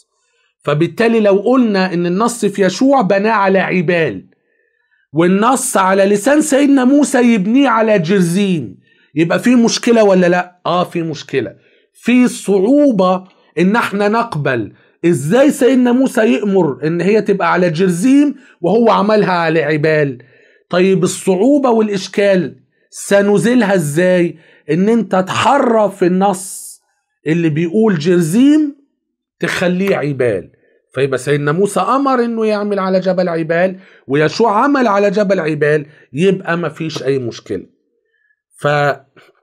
A: فبالتالي لو قلنا ان النص في يشوع بناه على عبال والنص على لسان سيدنا موسى يبنيه على جرزين يبقى في مشكله ولا لا اه في مشكله في صعوبه ان احنا نقبل ازاي سيدنا موسى يأمر ان هي تبقى على جرزيم وهو عملها على عبال طيب الصعوبة والاشكال سنزلها ازاي ان انت تحرف في النص اللي بيقول جرزيم تخليه عبال فيبقى سيدنا موسى امر انه يعمل على جبل عبال ويشوع عمل على جبل عبال يبقى مفيش اي مشكله ف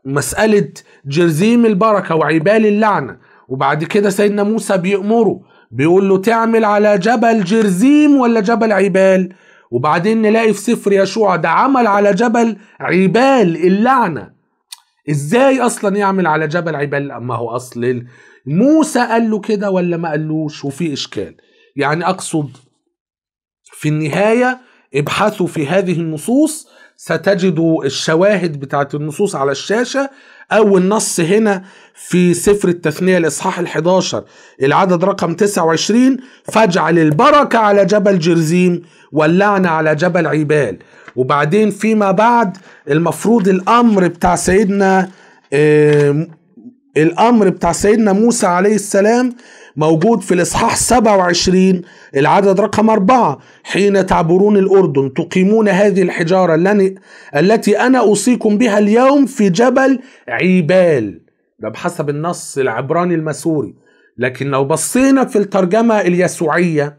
A: مسألة جرزيم البركة وعبال اللعنة وبعد كده سيدنا موسى بيأمره بيقول له تعمل على جبل جرزيم ولا جبل عبال وبعدين نلاقي في سفر يشوع ده عمل على جبل عبال اللعنة ازاي اصلا يعمل على جبل عبال ما هو اصل موسى قال له كده ولا ما قالوش وفي اشكال يعني اقصد في النهاية ابحثوا في هذه النصوص ستجدوا الشواهد بتاعت النصوص على الشاشة أو النص هنا في سفر التثنية الإصحاح ال11 العدد رقم 29 فاجعل البركة على جبل جرزيم واللعنة على جبل عيبال وبعدين فيما بعد المفروض الأمر بتاع سيدنا الأمر بتاع سيدنا موسى عليه السلام موجود في الإصحاح 27 العدد رقم أربعة حين تعبرون الأردن تقيمون هذه الحجارة التي أنا أوصيكم بها اليوم في جبل عيبال ده بحسب النص العبراني المسوري لكن لو بصينا في الترجمة اليسوعية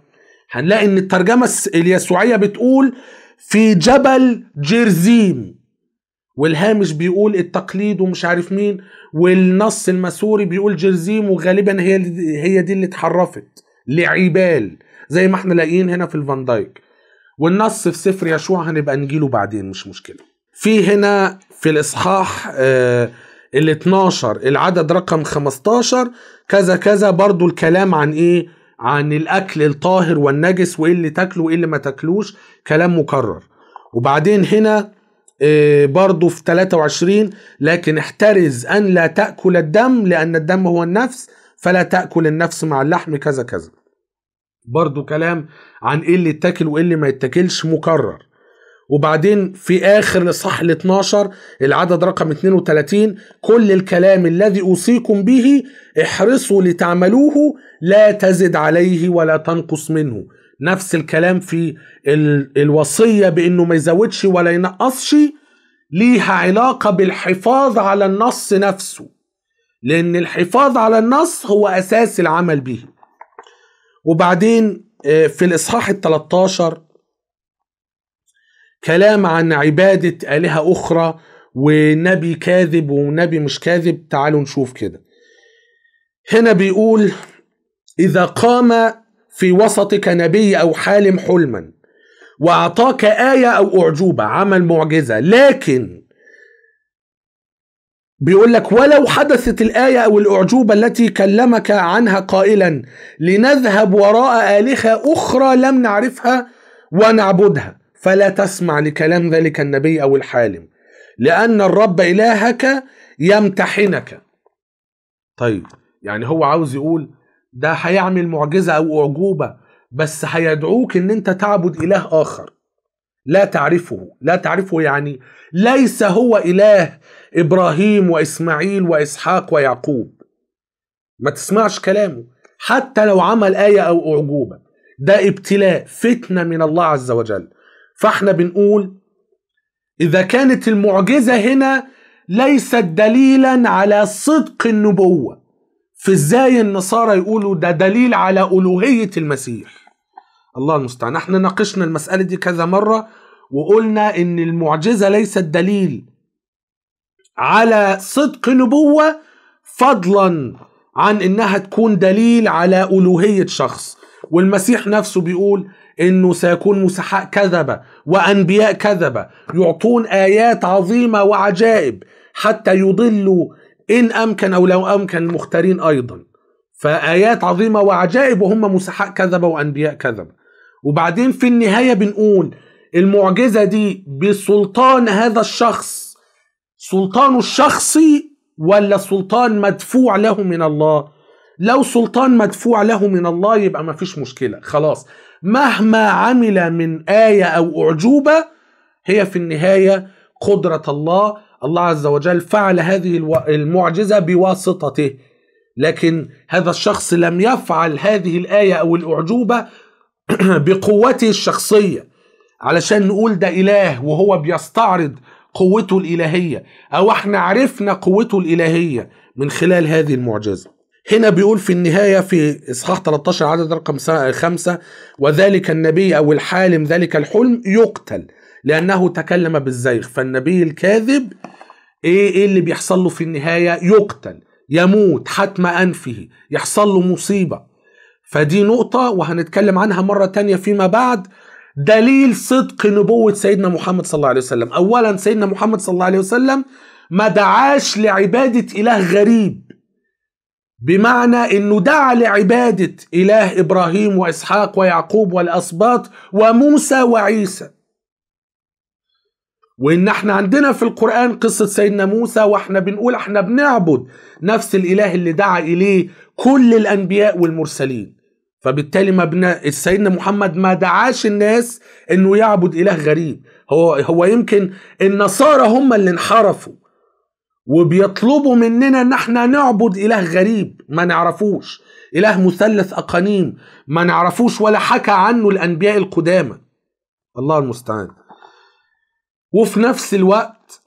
A: هنلاقي إن الترجمة اليسوعية بتقول في جبل جرزيم والهامش بيقول التقليد ومش عارف مين والنص المسوري بيقول جرزيم وغالبا هي هي دي اللي اتحرفت لعبال زي ما احنا لاقيين هنا في الفان دايك والنص في سفر يشوع هنبقى نجيله بعدين مش مشكله في هنا في الاصحاح آه ال 12 العدد رقم 15 كذا كذا برضو الكلام عن ايه عن الاكل الطاهر والنجس وايه اللي تاكله وايه اللي ما تاكلوش كلام مكرر وبعدين هنا آه، برضه في 23 لكن احترز أن لا تأكل الدم لأن الدم هو النفس فلا تأكل النفس مع اللحم كذا كذا برضه كلام عن ايه اللي يتاكل وايه اللي ما يتاكلش مكرر وبعدين في اخر الاصحاح ال 12 العدد رقم 32 كل الكلام الذي اوصيكم به احرصوا لتعملوه لا تزد عليه ولا تنقص منه نفس الكلام في الوصية بأنه ما يزودش ولا ينقصش ليها علاقة بالحفاظ على النص نفسه لأن الحفاظ على النص هو أساس العمل به وبعدين آه، في الإصحاح ال 13 كلام عن عبادة آلهة أخرى ونبي كاذب ونبي مش كاذب تعالوا نشوف كده هنا بيقول إذا قام في وسطك نبي أو حالم حلما وأعطاك آية أو أعجوبة عمل معجزة لكن بيقول لك ولو حدثت الآية أو الأعجوبة التي كلمك عنها قائلا لنذهب وراء آلهة أخرى لم نعرفها ونعبدها فلا تسمع لكلام ذلك النبي أو الحالم لأن الرب إلهك يمتحنك طيب يعني هو عاوز يقول ده هيعمل معجزة أو أعجوبة بس هيدعوك إن أنت تعبد إله آخر لا تعرفه لا تعرفه يعني ليس هو إله إبراهيم وإسماعيل وإسحاق ويعقوب ما تسمعش كلامه حتى لو عمل آية أو أعجوبة ده ابتلاء فتنة من الله عز وجل فاحنا بنقول إذا كانت المعجزة هنا ليست دليلا على صدق النبوة في ازاي النصارى يقولوا ده دليل على الوهيه المسيح الله المستعان احنا ناقشنا المساله دي كذا مره وقلنا ان المعجزه ليست دليل على صدق نبوه فضلا عن انها تكون دليل على الوهيه شخص والمسيح نفسه بيقول انه سيكون مسحاء كذبه وانبياء كذبه يعطون ايات عظيمه وعجائب حتى يضلوا إن أمكن أو لو أمكن مختارين أيضا فآيات عظيمة وعجائب وهم مسحاء كذبة وأنبياء كذبة وبعدين في النهاية بنقول المعجزة دي بسلطان هذا الشخص سلطانه الشخصي ولا سلطان مدفوع له من الله لو سلطان مدفوع له من الله يبقى ما فيش مشكلة خلاص مهما عمل من آية أو أعجوبة هي في النهاية قدرة الله الله عز وجل فعل هذه المعجزة بواسطته لكن هذا الشخص لم يفعل هذه الآية أو الأعجوبة بقوته الشخصية علشان نقول ده إله وهو بيستعرض قوته الإلهية أو احنا عرفنا قوته الإلهية من خلال هذه المعجزة هنا بيقول في النهاية في إصحاح 13 عدد رقم 5 وذلك النبي أو الحالم ذلك الحلم يقتل لأنه تكلم بالزيغ فالنبي الكاذب ايه ايه اللي بيحصل له في النهايه يقتل يموت حتم انفه يحصل له مصيبه فدي نقطه وهنتكلم عنها مره تانية فيما بعد دليل صدق نبوه سيدنا محمد صلى الله عليه وسلم اولا سيدنا محمد صلى الله عليه وسلم ما دعاش لعباده اله غريب بمعنى انه دعا لعباده اله ابراهيم واسحاق ويعقوب والاسباط وموسى وعيسى وان احنا عندنا في القرآن قصة سيدنا موسى واحنا بنقول احنا بنعبد نفس الاله اللي دعا اليه كل الانبياء والمرسلين فبالتالي ما بنا... سيدنا محمد ما دعاش الناس انه يعبد اله غريب هو هو يمكن النصارى هم اللي انحرفوا وبيطلبوا مننا ان احنا نعبد اله غريب ما نعرفوش اله مثلث اقانيم ما نعرفوش ولا حكى عنه الانبياء القدامى الله المستعان وفي نفس الوقت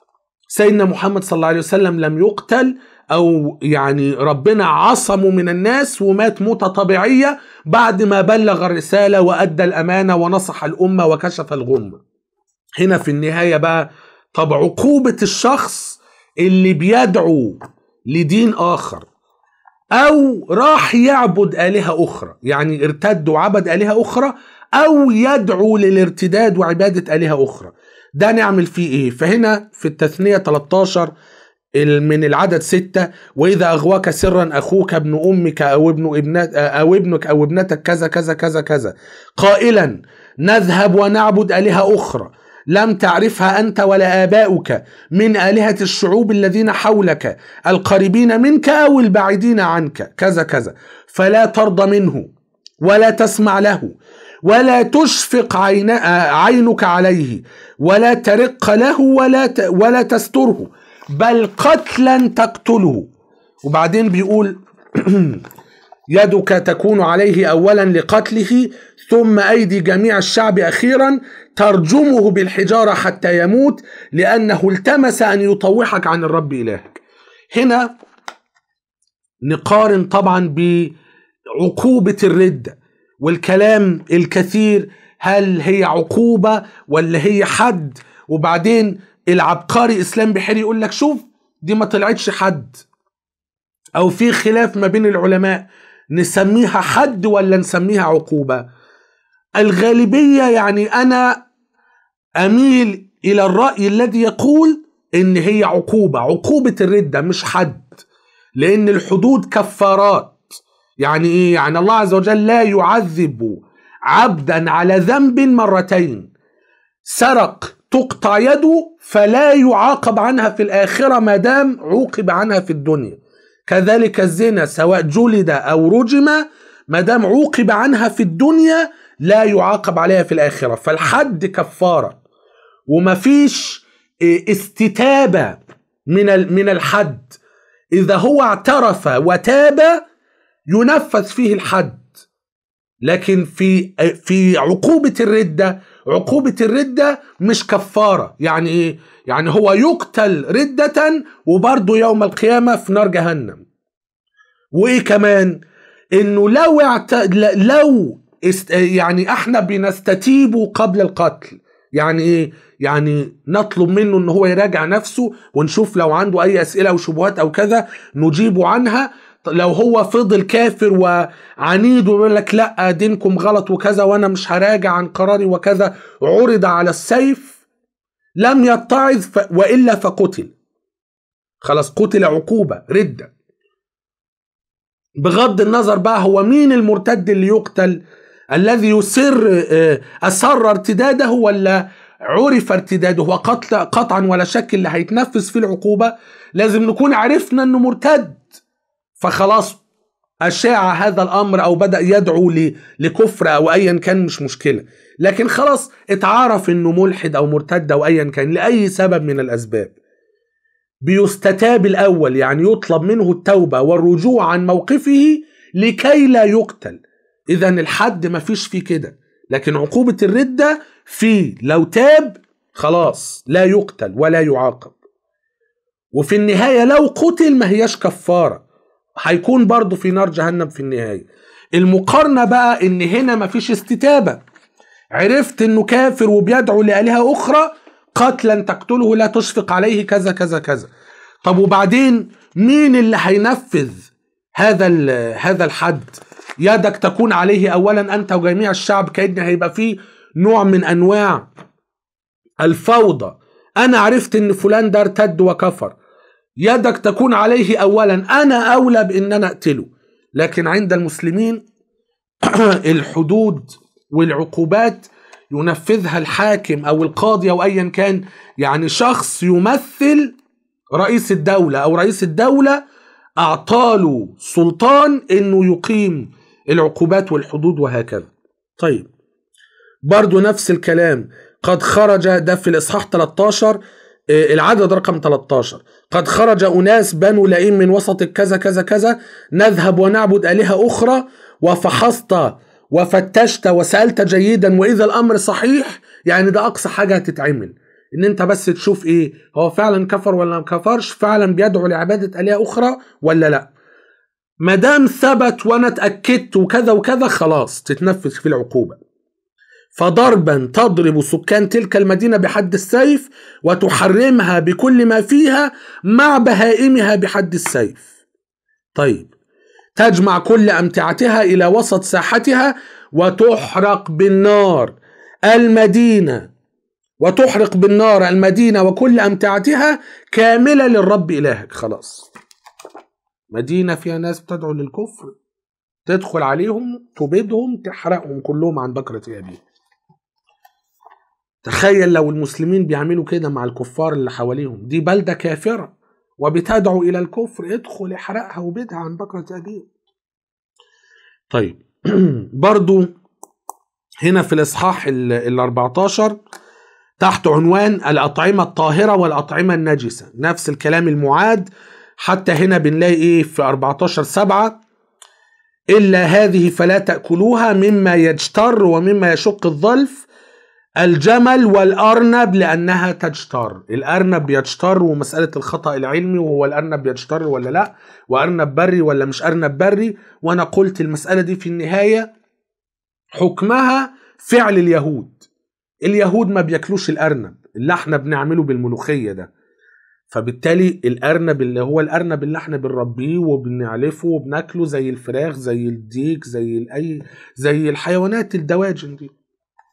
A: سيدنا محمد صلى الله عليه وسلم لم يقتل او يعني ربنا عصمه من الناس ومات موته طبيعيه بعد ما بلغ الرساله وادى الامانه ونصح الامه وكشف الغمه هنا في النهايه بقى طب عقوبه الشخص اللي بيدعو لدين اخر او راح يعبد الهه اخرى يعني ارتد وعبد الهه اخرى او يدعو للارتداد وعباده الهه اخرى ده نعمل فيه ايه فهنا في التثنية 13 من العدد ستة وإذا أغواك سرا أخوك ابن أمك أو ابن ابنك أو ابنك أو ابنتك كذا كذا كذا كذا قائلا نذهب ونعبد آلهة أخرى لم تعرفها أنت ولا آباؤك من آلهة الشعوب الذين حولك القريبين منك أو البعيدين عنك كذا كذا فلا ترضى منه ولا تسمع له ولا تشفق عين عينك عليه ولا ترق له ولا ولا تستره بل قتلا تقتله وبعدين بيقول يدك تكون عليه اولا لقتله ثم ايدي جميع الشعب اخيرا ترجمه بالحجاره حتى يموت لانه التمس ان يطوحك عن الرب الهك هنا نقارن طبعا بعقوبه الرده والكلام الكثير هل هي عقوبة ولا هي حد وبعدين العبقري اسلام بحيري يقول لك شوف دي ما طلعتش حد او في خلاف ما بين العلماء نسميها حد ولا نسميها عقوبة الغالبية يعني انا اميل الى الرأي الذي يقول ان هي عقوبة عقوبة الردة مش حد لان الحدود كفارات يعني ايه يعني الله عز وجل لا يعذب عبدا على ذنب مرتين سرق تقطع يده فلا يعاقب عنها في الآخرة ما دام عوقب عنها في الدنيا كذلك الزنا سواء جلد أو رجم ما دام عوقب عنها في الدنيا لا يعاقب عليها في الآخرة فالحد كفارة ومفيش إيه، استتابة من من الحد إذا هو اعترف وتاب ينفذ فيه الحد لكن في في عقوبة الردة عقوبة الردة مش كفارة يعني إيه؟ يعني هو يقتل ردة وبرضه يوم القيامة في نار جهنم وإيه كمان إنه لو اعت... لو است... يعني إحنا بنستتيبه قبل القتل يعني إيه يعني نطلب منه إن هو يراجع نفسه ونشوف لو عنده أي أسئلة أو شبهات أو كذا نجيبه عنها لو هو فضل كافر وعنيد ويقول لك لا دينكم غلط وكذا وانا مش هراجع عن قراري وكذا عرض على السيف لم يتعظ ف... والا فقتل خلاص قتل عقوبه رده بغض النظر بقى هو مين المرتد اللي يقتل الذي يسر آه، أسر ارتداده ولا عرف ارتداده وقتل قطعا ولا شك اللي هيتنفذ في العقوبة لازم نكون عرفنا انه مرتد فخلاص أشاع هذا الأمر أو بدأ يدعو لكفر أو أيا كان مش مشكلة لكن خلاص اتعرف أنه ملحد أو مرتد أو أيا كان لأي سبب من الأسباب بيستتاب الأول يعني يطلب منه التوبة والرجوع عن موقفه لكي لا يقتل إذا الحد مفيش فيه كده لكن عقوبة الردة في لو تاب خلاص لا يقتل ولا يعاقب وفي النهاية لو قتل ما هياش كفارة هيكون برضه في نار جهنم في النهايه المقارنه بقى ان هنا مفيش استتابه عرفت انه كافر وبيدعو لالهه اخرى قتلا تقتله لا تشفق عليه كذا كذا كذا طب وبعدين مين اللي هينفذ هذا هذا الحد يدك تكون عليه اولا انت وجميع الشعب كان هيبقى فيه نوع من انواع الفوضى انا عرفت ان فلان ده ارتد وكفر يدك تكون عليه أولا أنا أولى بأن أنا أقتله لكن عند المسلمين الحدود والعقوبات ينفذها الحاكم أو القاضي أو أيا كان يعني شخص يمثل رئيس الدولة أو رئيس الدولة أعطاله سلطان أنه يقيم العقوبات والحدود وهكذا طيب برضو نفس الكلام قد خرج ده في الإصحاح 13 آه، العدد رقم 13 قد خرج أناس بنو لئيم من وسط كذا كذا كذا نذهب ونعبد آلهة أخرى وفحصت وفتشت وسألت جيدا وإذا الأمر صحيح يعني ده أقصى حاجة هتتعمل إن أنت بس تشوف إيه هو فعلا كفر ولا ما كفرش فعلا بيدعو لعبادة آلهة أخرى ولا لأ ما دام ثبت وأنا اتأكدت وكذا وكذا خلاص تتنفذ في العقوبة فضربا تضرب سكان تلك المدينة بحد السيف وتحرمها بكل ما فيها مع بهائمها بحد السيف طيب تجمع كل أمتعتها إلى وسط ساحتها وتحرق بالنار المدينة وتحرق بالنار المدينة وكل أمتعتها كاملة للرب إلهك خلاص مدينة فيها ناس بتدعو للكفر تدخل عليهم تبيدهم تحرقهم كلهم عن بكرة أبيهم تخيل لو المسلمين بيعملوا كده مع الكفار اللي حواليهم دي بلدة كافرة وبتدعو إلى الكفر ادخل احرقها وبدها عن بكرة أبيب طيب برضو هنا في الإصحاح ال 14 تحت عنوان الأطعمة الطاهرة والأطعمة النجسة نفس الكلام المعاد حتى هنا بنلاقي إيه في 14 7 إلا هذه فلا تأكلوها مما يجتر ومما يشق الظلف الجمل والأرنب لأنها تجتر الأرنب بيجتر ومسألة الخطأ العلمي وهو الأرنب بيجتر ولا لا وأرنب بري ولا مش أرنب بري وأنا قلت المسألة دي في النهاية حكمها فعل اليهود اليهود ما بياكلوش الأرنب اللي احنا بنعمله بالملوخية ده فبالتالي الأرنب اللي هو الأرنب اللي احنا بنربيه وبنعلفه وبناكله زي الفراخ زي الديك زي الأي زي الحيوانات الدواجن دي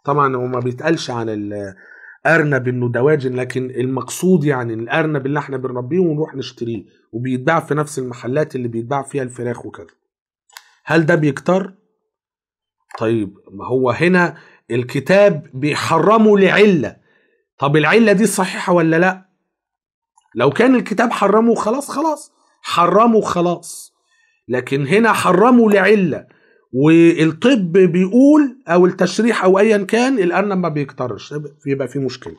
A: طبعا هو ما بيتقالش عن الارنب انه دواجن لكن المقصود يعني الارنب اللي احنا بنربيه ونروح نشتريه وبيتباع في نفس المحلات اللي بيتباع فيها الفراخ وكده هل ده بيكتر طيب ما هو هنا الكتاب بيحرمه لعله طب العله دي صحيحه ولا لا لو كان الكتاب حرمه خلاص خلاص حرمه خلاص لكن هنا حرمه لعله والطب بيقول او التشريح او ايا كان الارنب ما بيكترش يبقى في مشكله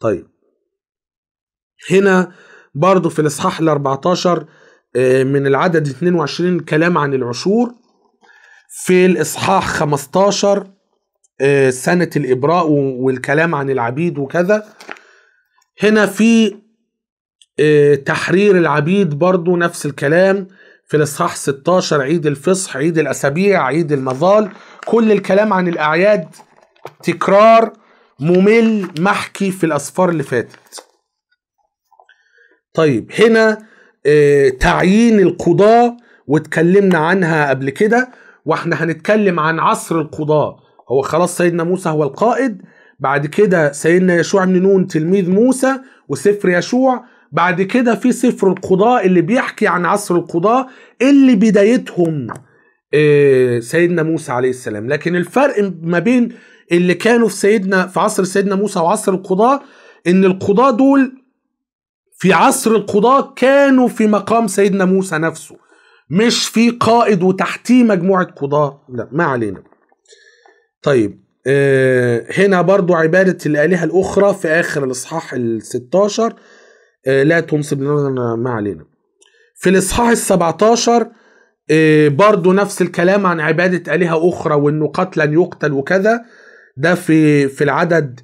A: طيب هنا برضو في الاصحاح ال 14 آه، من العدد 22 كلام عن العشور في الاصحاح 15 آه، سنة الإبراء والكلام عن العبيد وكذا هنا في آه، تحرير العبيد برضو نفس الكلام في الإصحاح 16 عيد الفصح عيد الأسابيع عيد المظال كل الكلام عن الأعياد تكرار ممل محكي في الأسفار اللي فاتت طيب هنا آه، تعيين القضاة واتكلمنا عنها قبل كده واحنا هنتكلم عن عصر القضاة هو خلاص سيدنا موسى هو القائد بعد كده سيدنا يشوع بن نون تلميذ موسى وسفر يشوع بعد كده في سفر القضاء اللي بيحكي عن عصر القضاء اللي بدايتهم آه، سيدنا موسى عليه السلام لكن الفرق ما بين اللي كانوا في سيدنا في عصر سيدنا موسى وعصر القضاء ان القضاء دول في عصر القضاء كانوا في مقام سيدنا موسى نفسه مش في قائد وتحتيه مجموعة قضاة لا ما علينا طيب آه، هنا برضو عبادة الآلهة الأخرى في آخر الإصحاح ال 16 آه، لا تنصب لنا ما علينا في الإصحاح السبعتاشر آه، برضو نفس الكلام عن عبادة آلهة أخرى وإنه قتلا يقتل وكذا ده في في العدد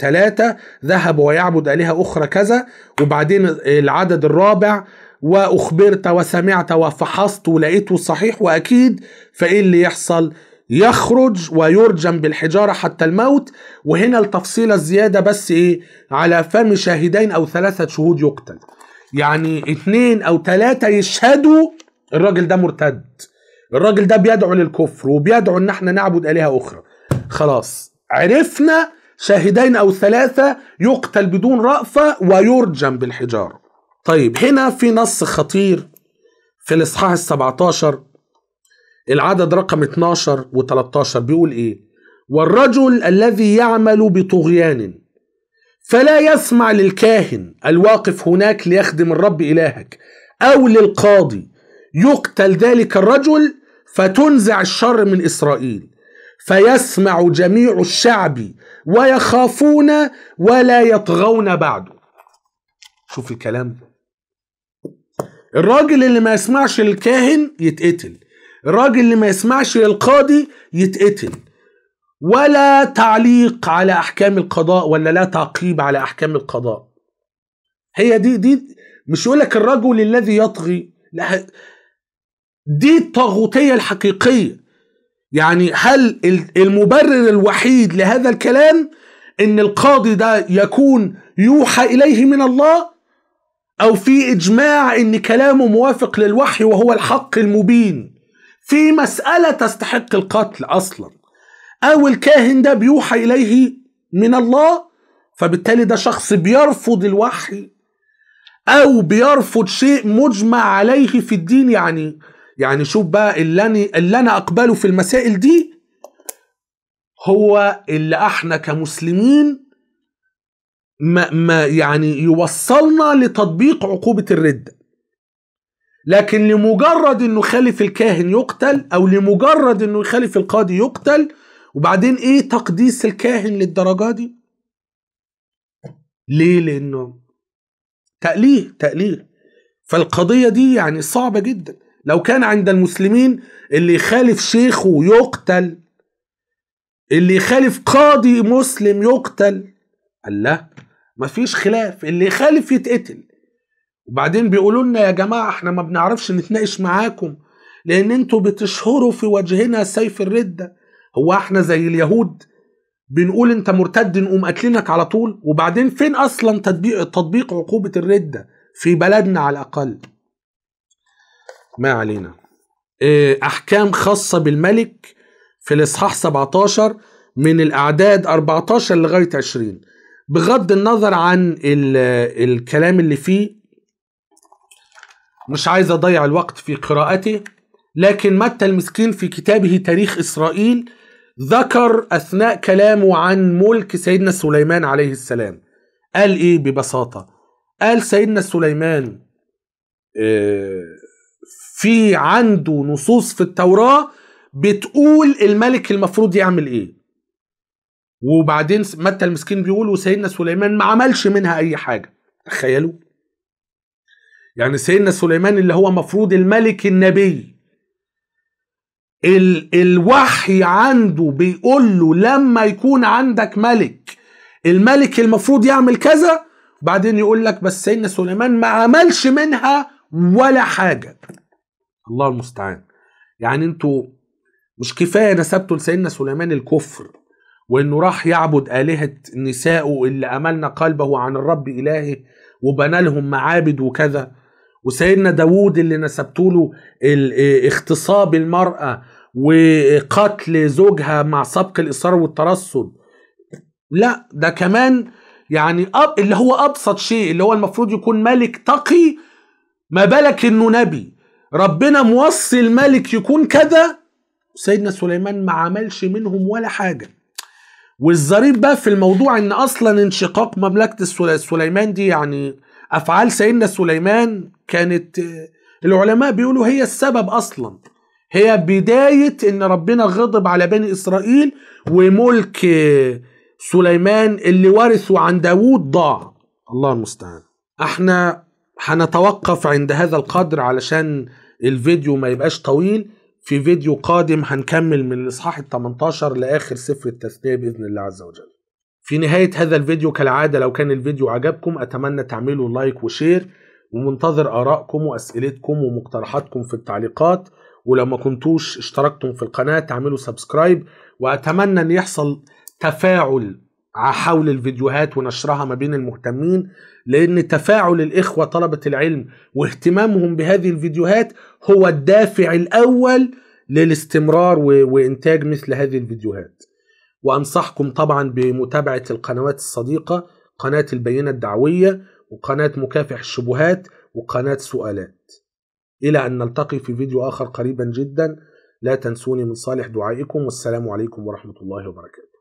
A: ثلاثة آه، ذهب ويعبد آلهة أخرى كذا وبعدين العدد الرابع وأخبرت وسمعت وفحصت ولقيته صحيح وأكيد فإيه اللي يحصل يخرج ويرجم بالحجارة حتى الموت وهنا التفصيلة الزيادة بس إيه على فم شاهدين أو ثلاثة شهود يقتل يعني اثنين أو ثلاثة يشهدوا الراجل ده مرتد الراجل ده بيدعو للكفر وبيدعو ان احنا نعبد الهه اخرى خلاص عرفنا شاهدين او ثلاثه يقتل بدون رأفه ويرجم بالحجاره طيب هنا في نص خطير في الاصحاح ال 17 العدد رقم 12 و13 بيقول ايه والرجل الذي يعمل بطغيان فلا يسمع للكاهن الواقف هناك ليخدم الرب إلهك أو للقاضي يقتل ذلك الرجل فتنزع الشر من إسرائيل فيسمع جميع الشعب ويخافون ولا يطغون بعده شوف الكلام الراجل اللي ما يسمعش للكاهن يتقتل الراجل اللي ما يسمعش للقاضي يتقتل ولا تعليق على احكام القضاء ولا لا تعقيب على احكام القضاء هي دي دي مش يقول لك الرجل الذي يطغي لا دي الطاغوتيه الحقيقيه يعني هل المبرر الوحيد لهذا الكلام ان القاضي ده يكون يوحى اليه من الله او في اجماع ان كلامه موافق للوحي وهو الحق المبين في مسألة تستحق القتل أصلا أو الكاهن ده بيوحى إليه من الله فبالتالي ده شخص بيرفض الوحي أو بيرفض شيء مجمع عليه في الدين يعني يعني شوف بقى اللي أنا, أقبله في المسائل دي هو اللي احنا كمسلمين ما, ما يعني يوصلنا لتطبيق عقوبة الردة لكن لمجرد انه خالف الكاهن يقتل او لمجرد انه يخالف القاضي يقتل وبعدين ايه تقديس الكاهن للدرجه دي ليه لانه تأليه تأليه فالقضية دي يعني صعبة جدا لو كان عند المسلمين اللي يخالف شيخه يقتل اللي يخالف قاضي مسلم يقتل الله مفيش خلاف اللي يخالف يتقتل وبعدين بيقولوا لنا يا جماعه احنا ما بنعرفش نتناقش معاكم لان انتوا بتشهروا في وجهنا سيف الرده هو احنا زي اليهود بنقول انت مرتد نقوم قاتلينك على طول وبعدين فين اصلا تطبيق تطبيق عقوبه الرده في بلدنا على الاقل ما علينا آه، احكام خاصه بالملك في الاصحاح 17 من الاعداد 14 لغايه 20 بغض النظر عن الكلام اللي فيه مش عايز أضيع الوقت في قراءته لكن متى المسكين في كتابه تاريخ إسرائيل ذكر أثناء كلامه عن ملك سيدنا سليمان عليه السلام قال إيه ببساطة قال سيدنا سليمان آه، في عنده نصوص في التوراة بتقول الملك المفروض يعمل إيه وبعدين متى المسكين بيقول وسيدنا سليمان ما عملش منها أي حاجة تخيلوا يعني سيدنا سليمان اللي هو مفروض الملك النبي ال الوحي عنده بيقول له لما يكون عندك ملك الملك المفروض يعمل كذا وبعدين يقول لك بس سيدنا سليمان ما عملش منها ولا حاجة الله المستعان يعني انتوا مش كفاية نسبتوا لسيدنا سليمان الكفر وانه راح يعبد آلهة نسائه اللي أملنا قلبه عن الرب إلهه وبنى لهم معابد وكذا وسيدنا داوود اللي نسبتوا له إيه، اغتصاب المرأة وقتل زوجها مع سبق الإصرار والترصد لا ده كمان يعني أب اللي هو أبسط شيء اللي هو المفروض يكون ملك تقي ما بالك إنه نبي ربنا موصي الملك يكون كذا سيدنا سليمان ما عملش منهم ولا حاجة والظريف بقى في الموضوع إن أصلا انشقاق مملكة سليمان دي يعني أفعال سيدنا سليمان كانت العلماء بيقولوا هي السبب أصلا هي بداية إن ربنا غضب على بني إسرائيل وملك سليمان اللي ورثه عن داوود ضاع الله المستعان احنا هنتوقف عند هذا القدر علشان الفيديو ما يبقاش طويل في فيديو قادم هنكمل من الإصحاح ال 18 لآخر سفر التثنية بإذن الله عز وجل في نهاية هذا الفيديو كالعادة لو كان الفيديو عجبكم أتمنى تعملوا لايك وشير ومنتظر آرائكم وأسئلتكم ومقترحاتكم في التعليقات ولما كنتوش اشتركتم في القناة تعملوا سبسكرايب وأتمنى أن يحصل تفاعل حول الفيديوهات ونشرها ما بين المهتمين لأن تفاعل الإخوة طلبة العلم واهتمامهم بهذه الفيديوهات هو الدافع الأول للاستمرار وإنتاج مثل هذه الفيديوهات وأنصحكم طبعا بمتابعة القنوات الصديقة قناة البينة الدعوية وقناة مكافح الشبهات وقناة سؤالات إلى أن نلتقي في فيديو آخر قريبا جدا لا تنسوني من صالح دعائكم والسلام عليكم ورحمة الله وبركاته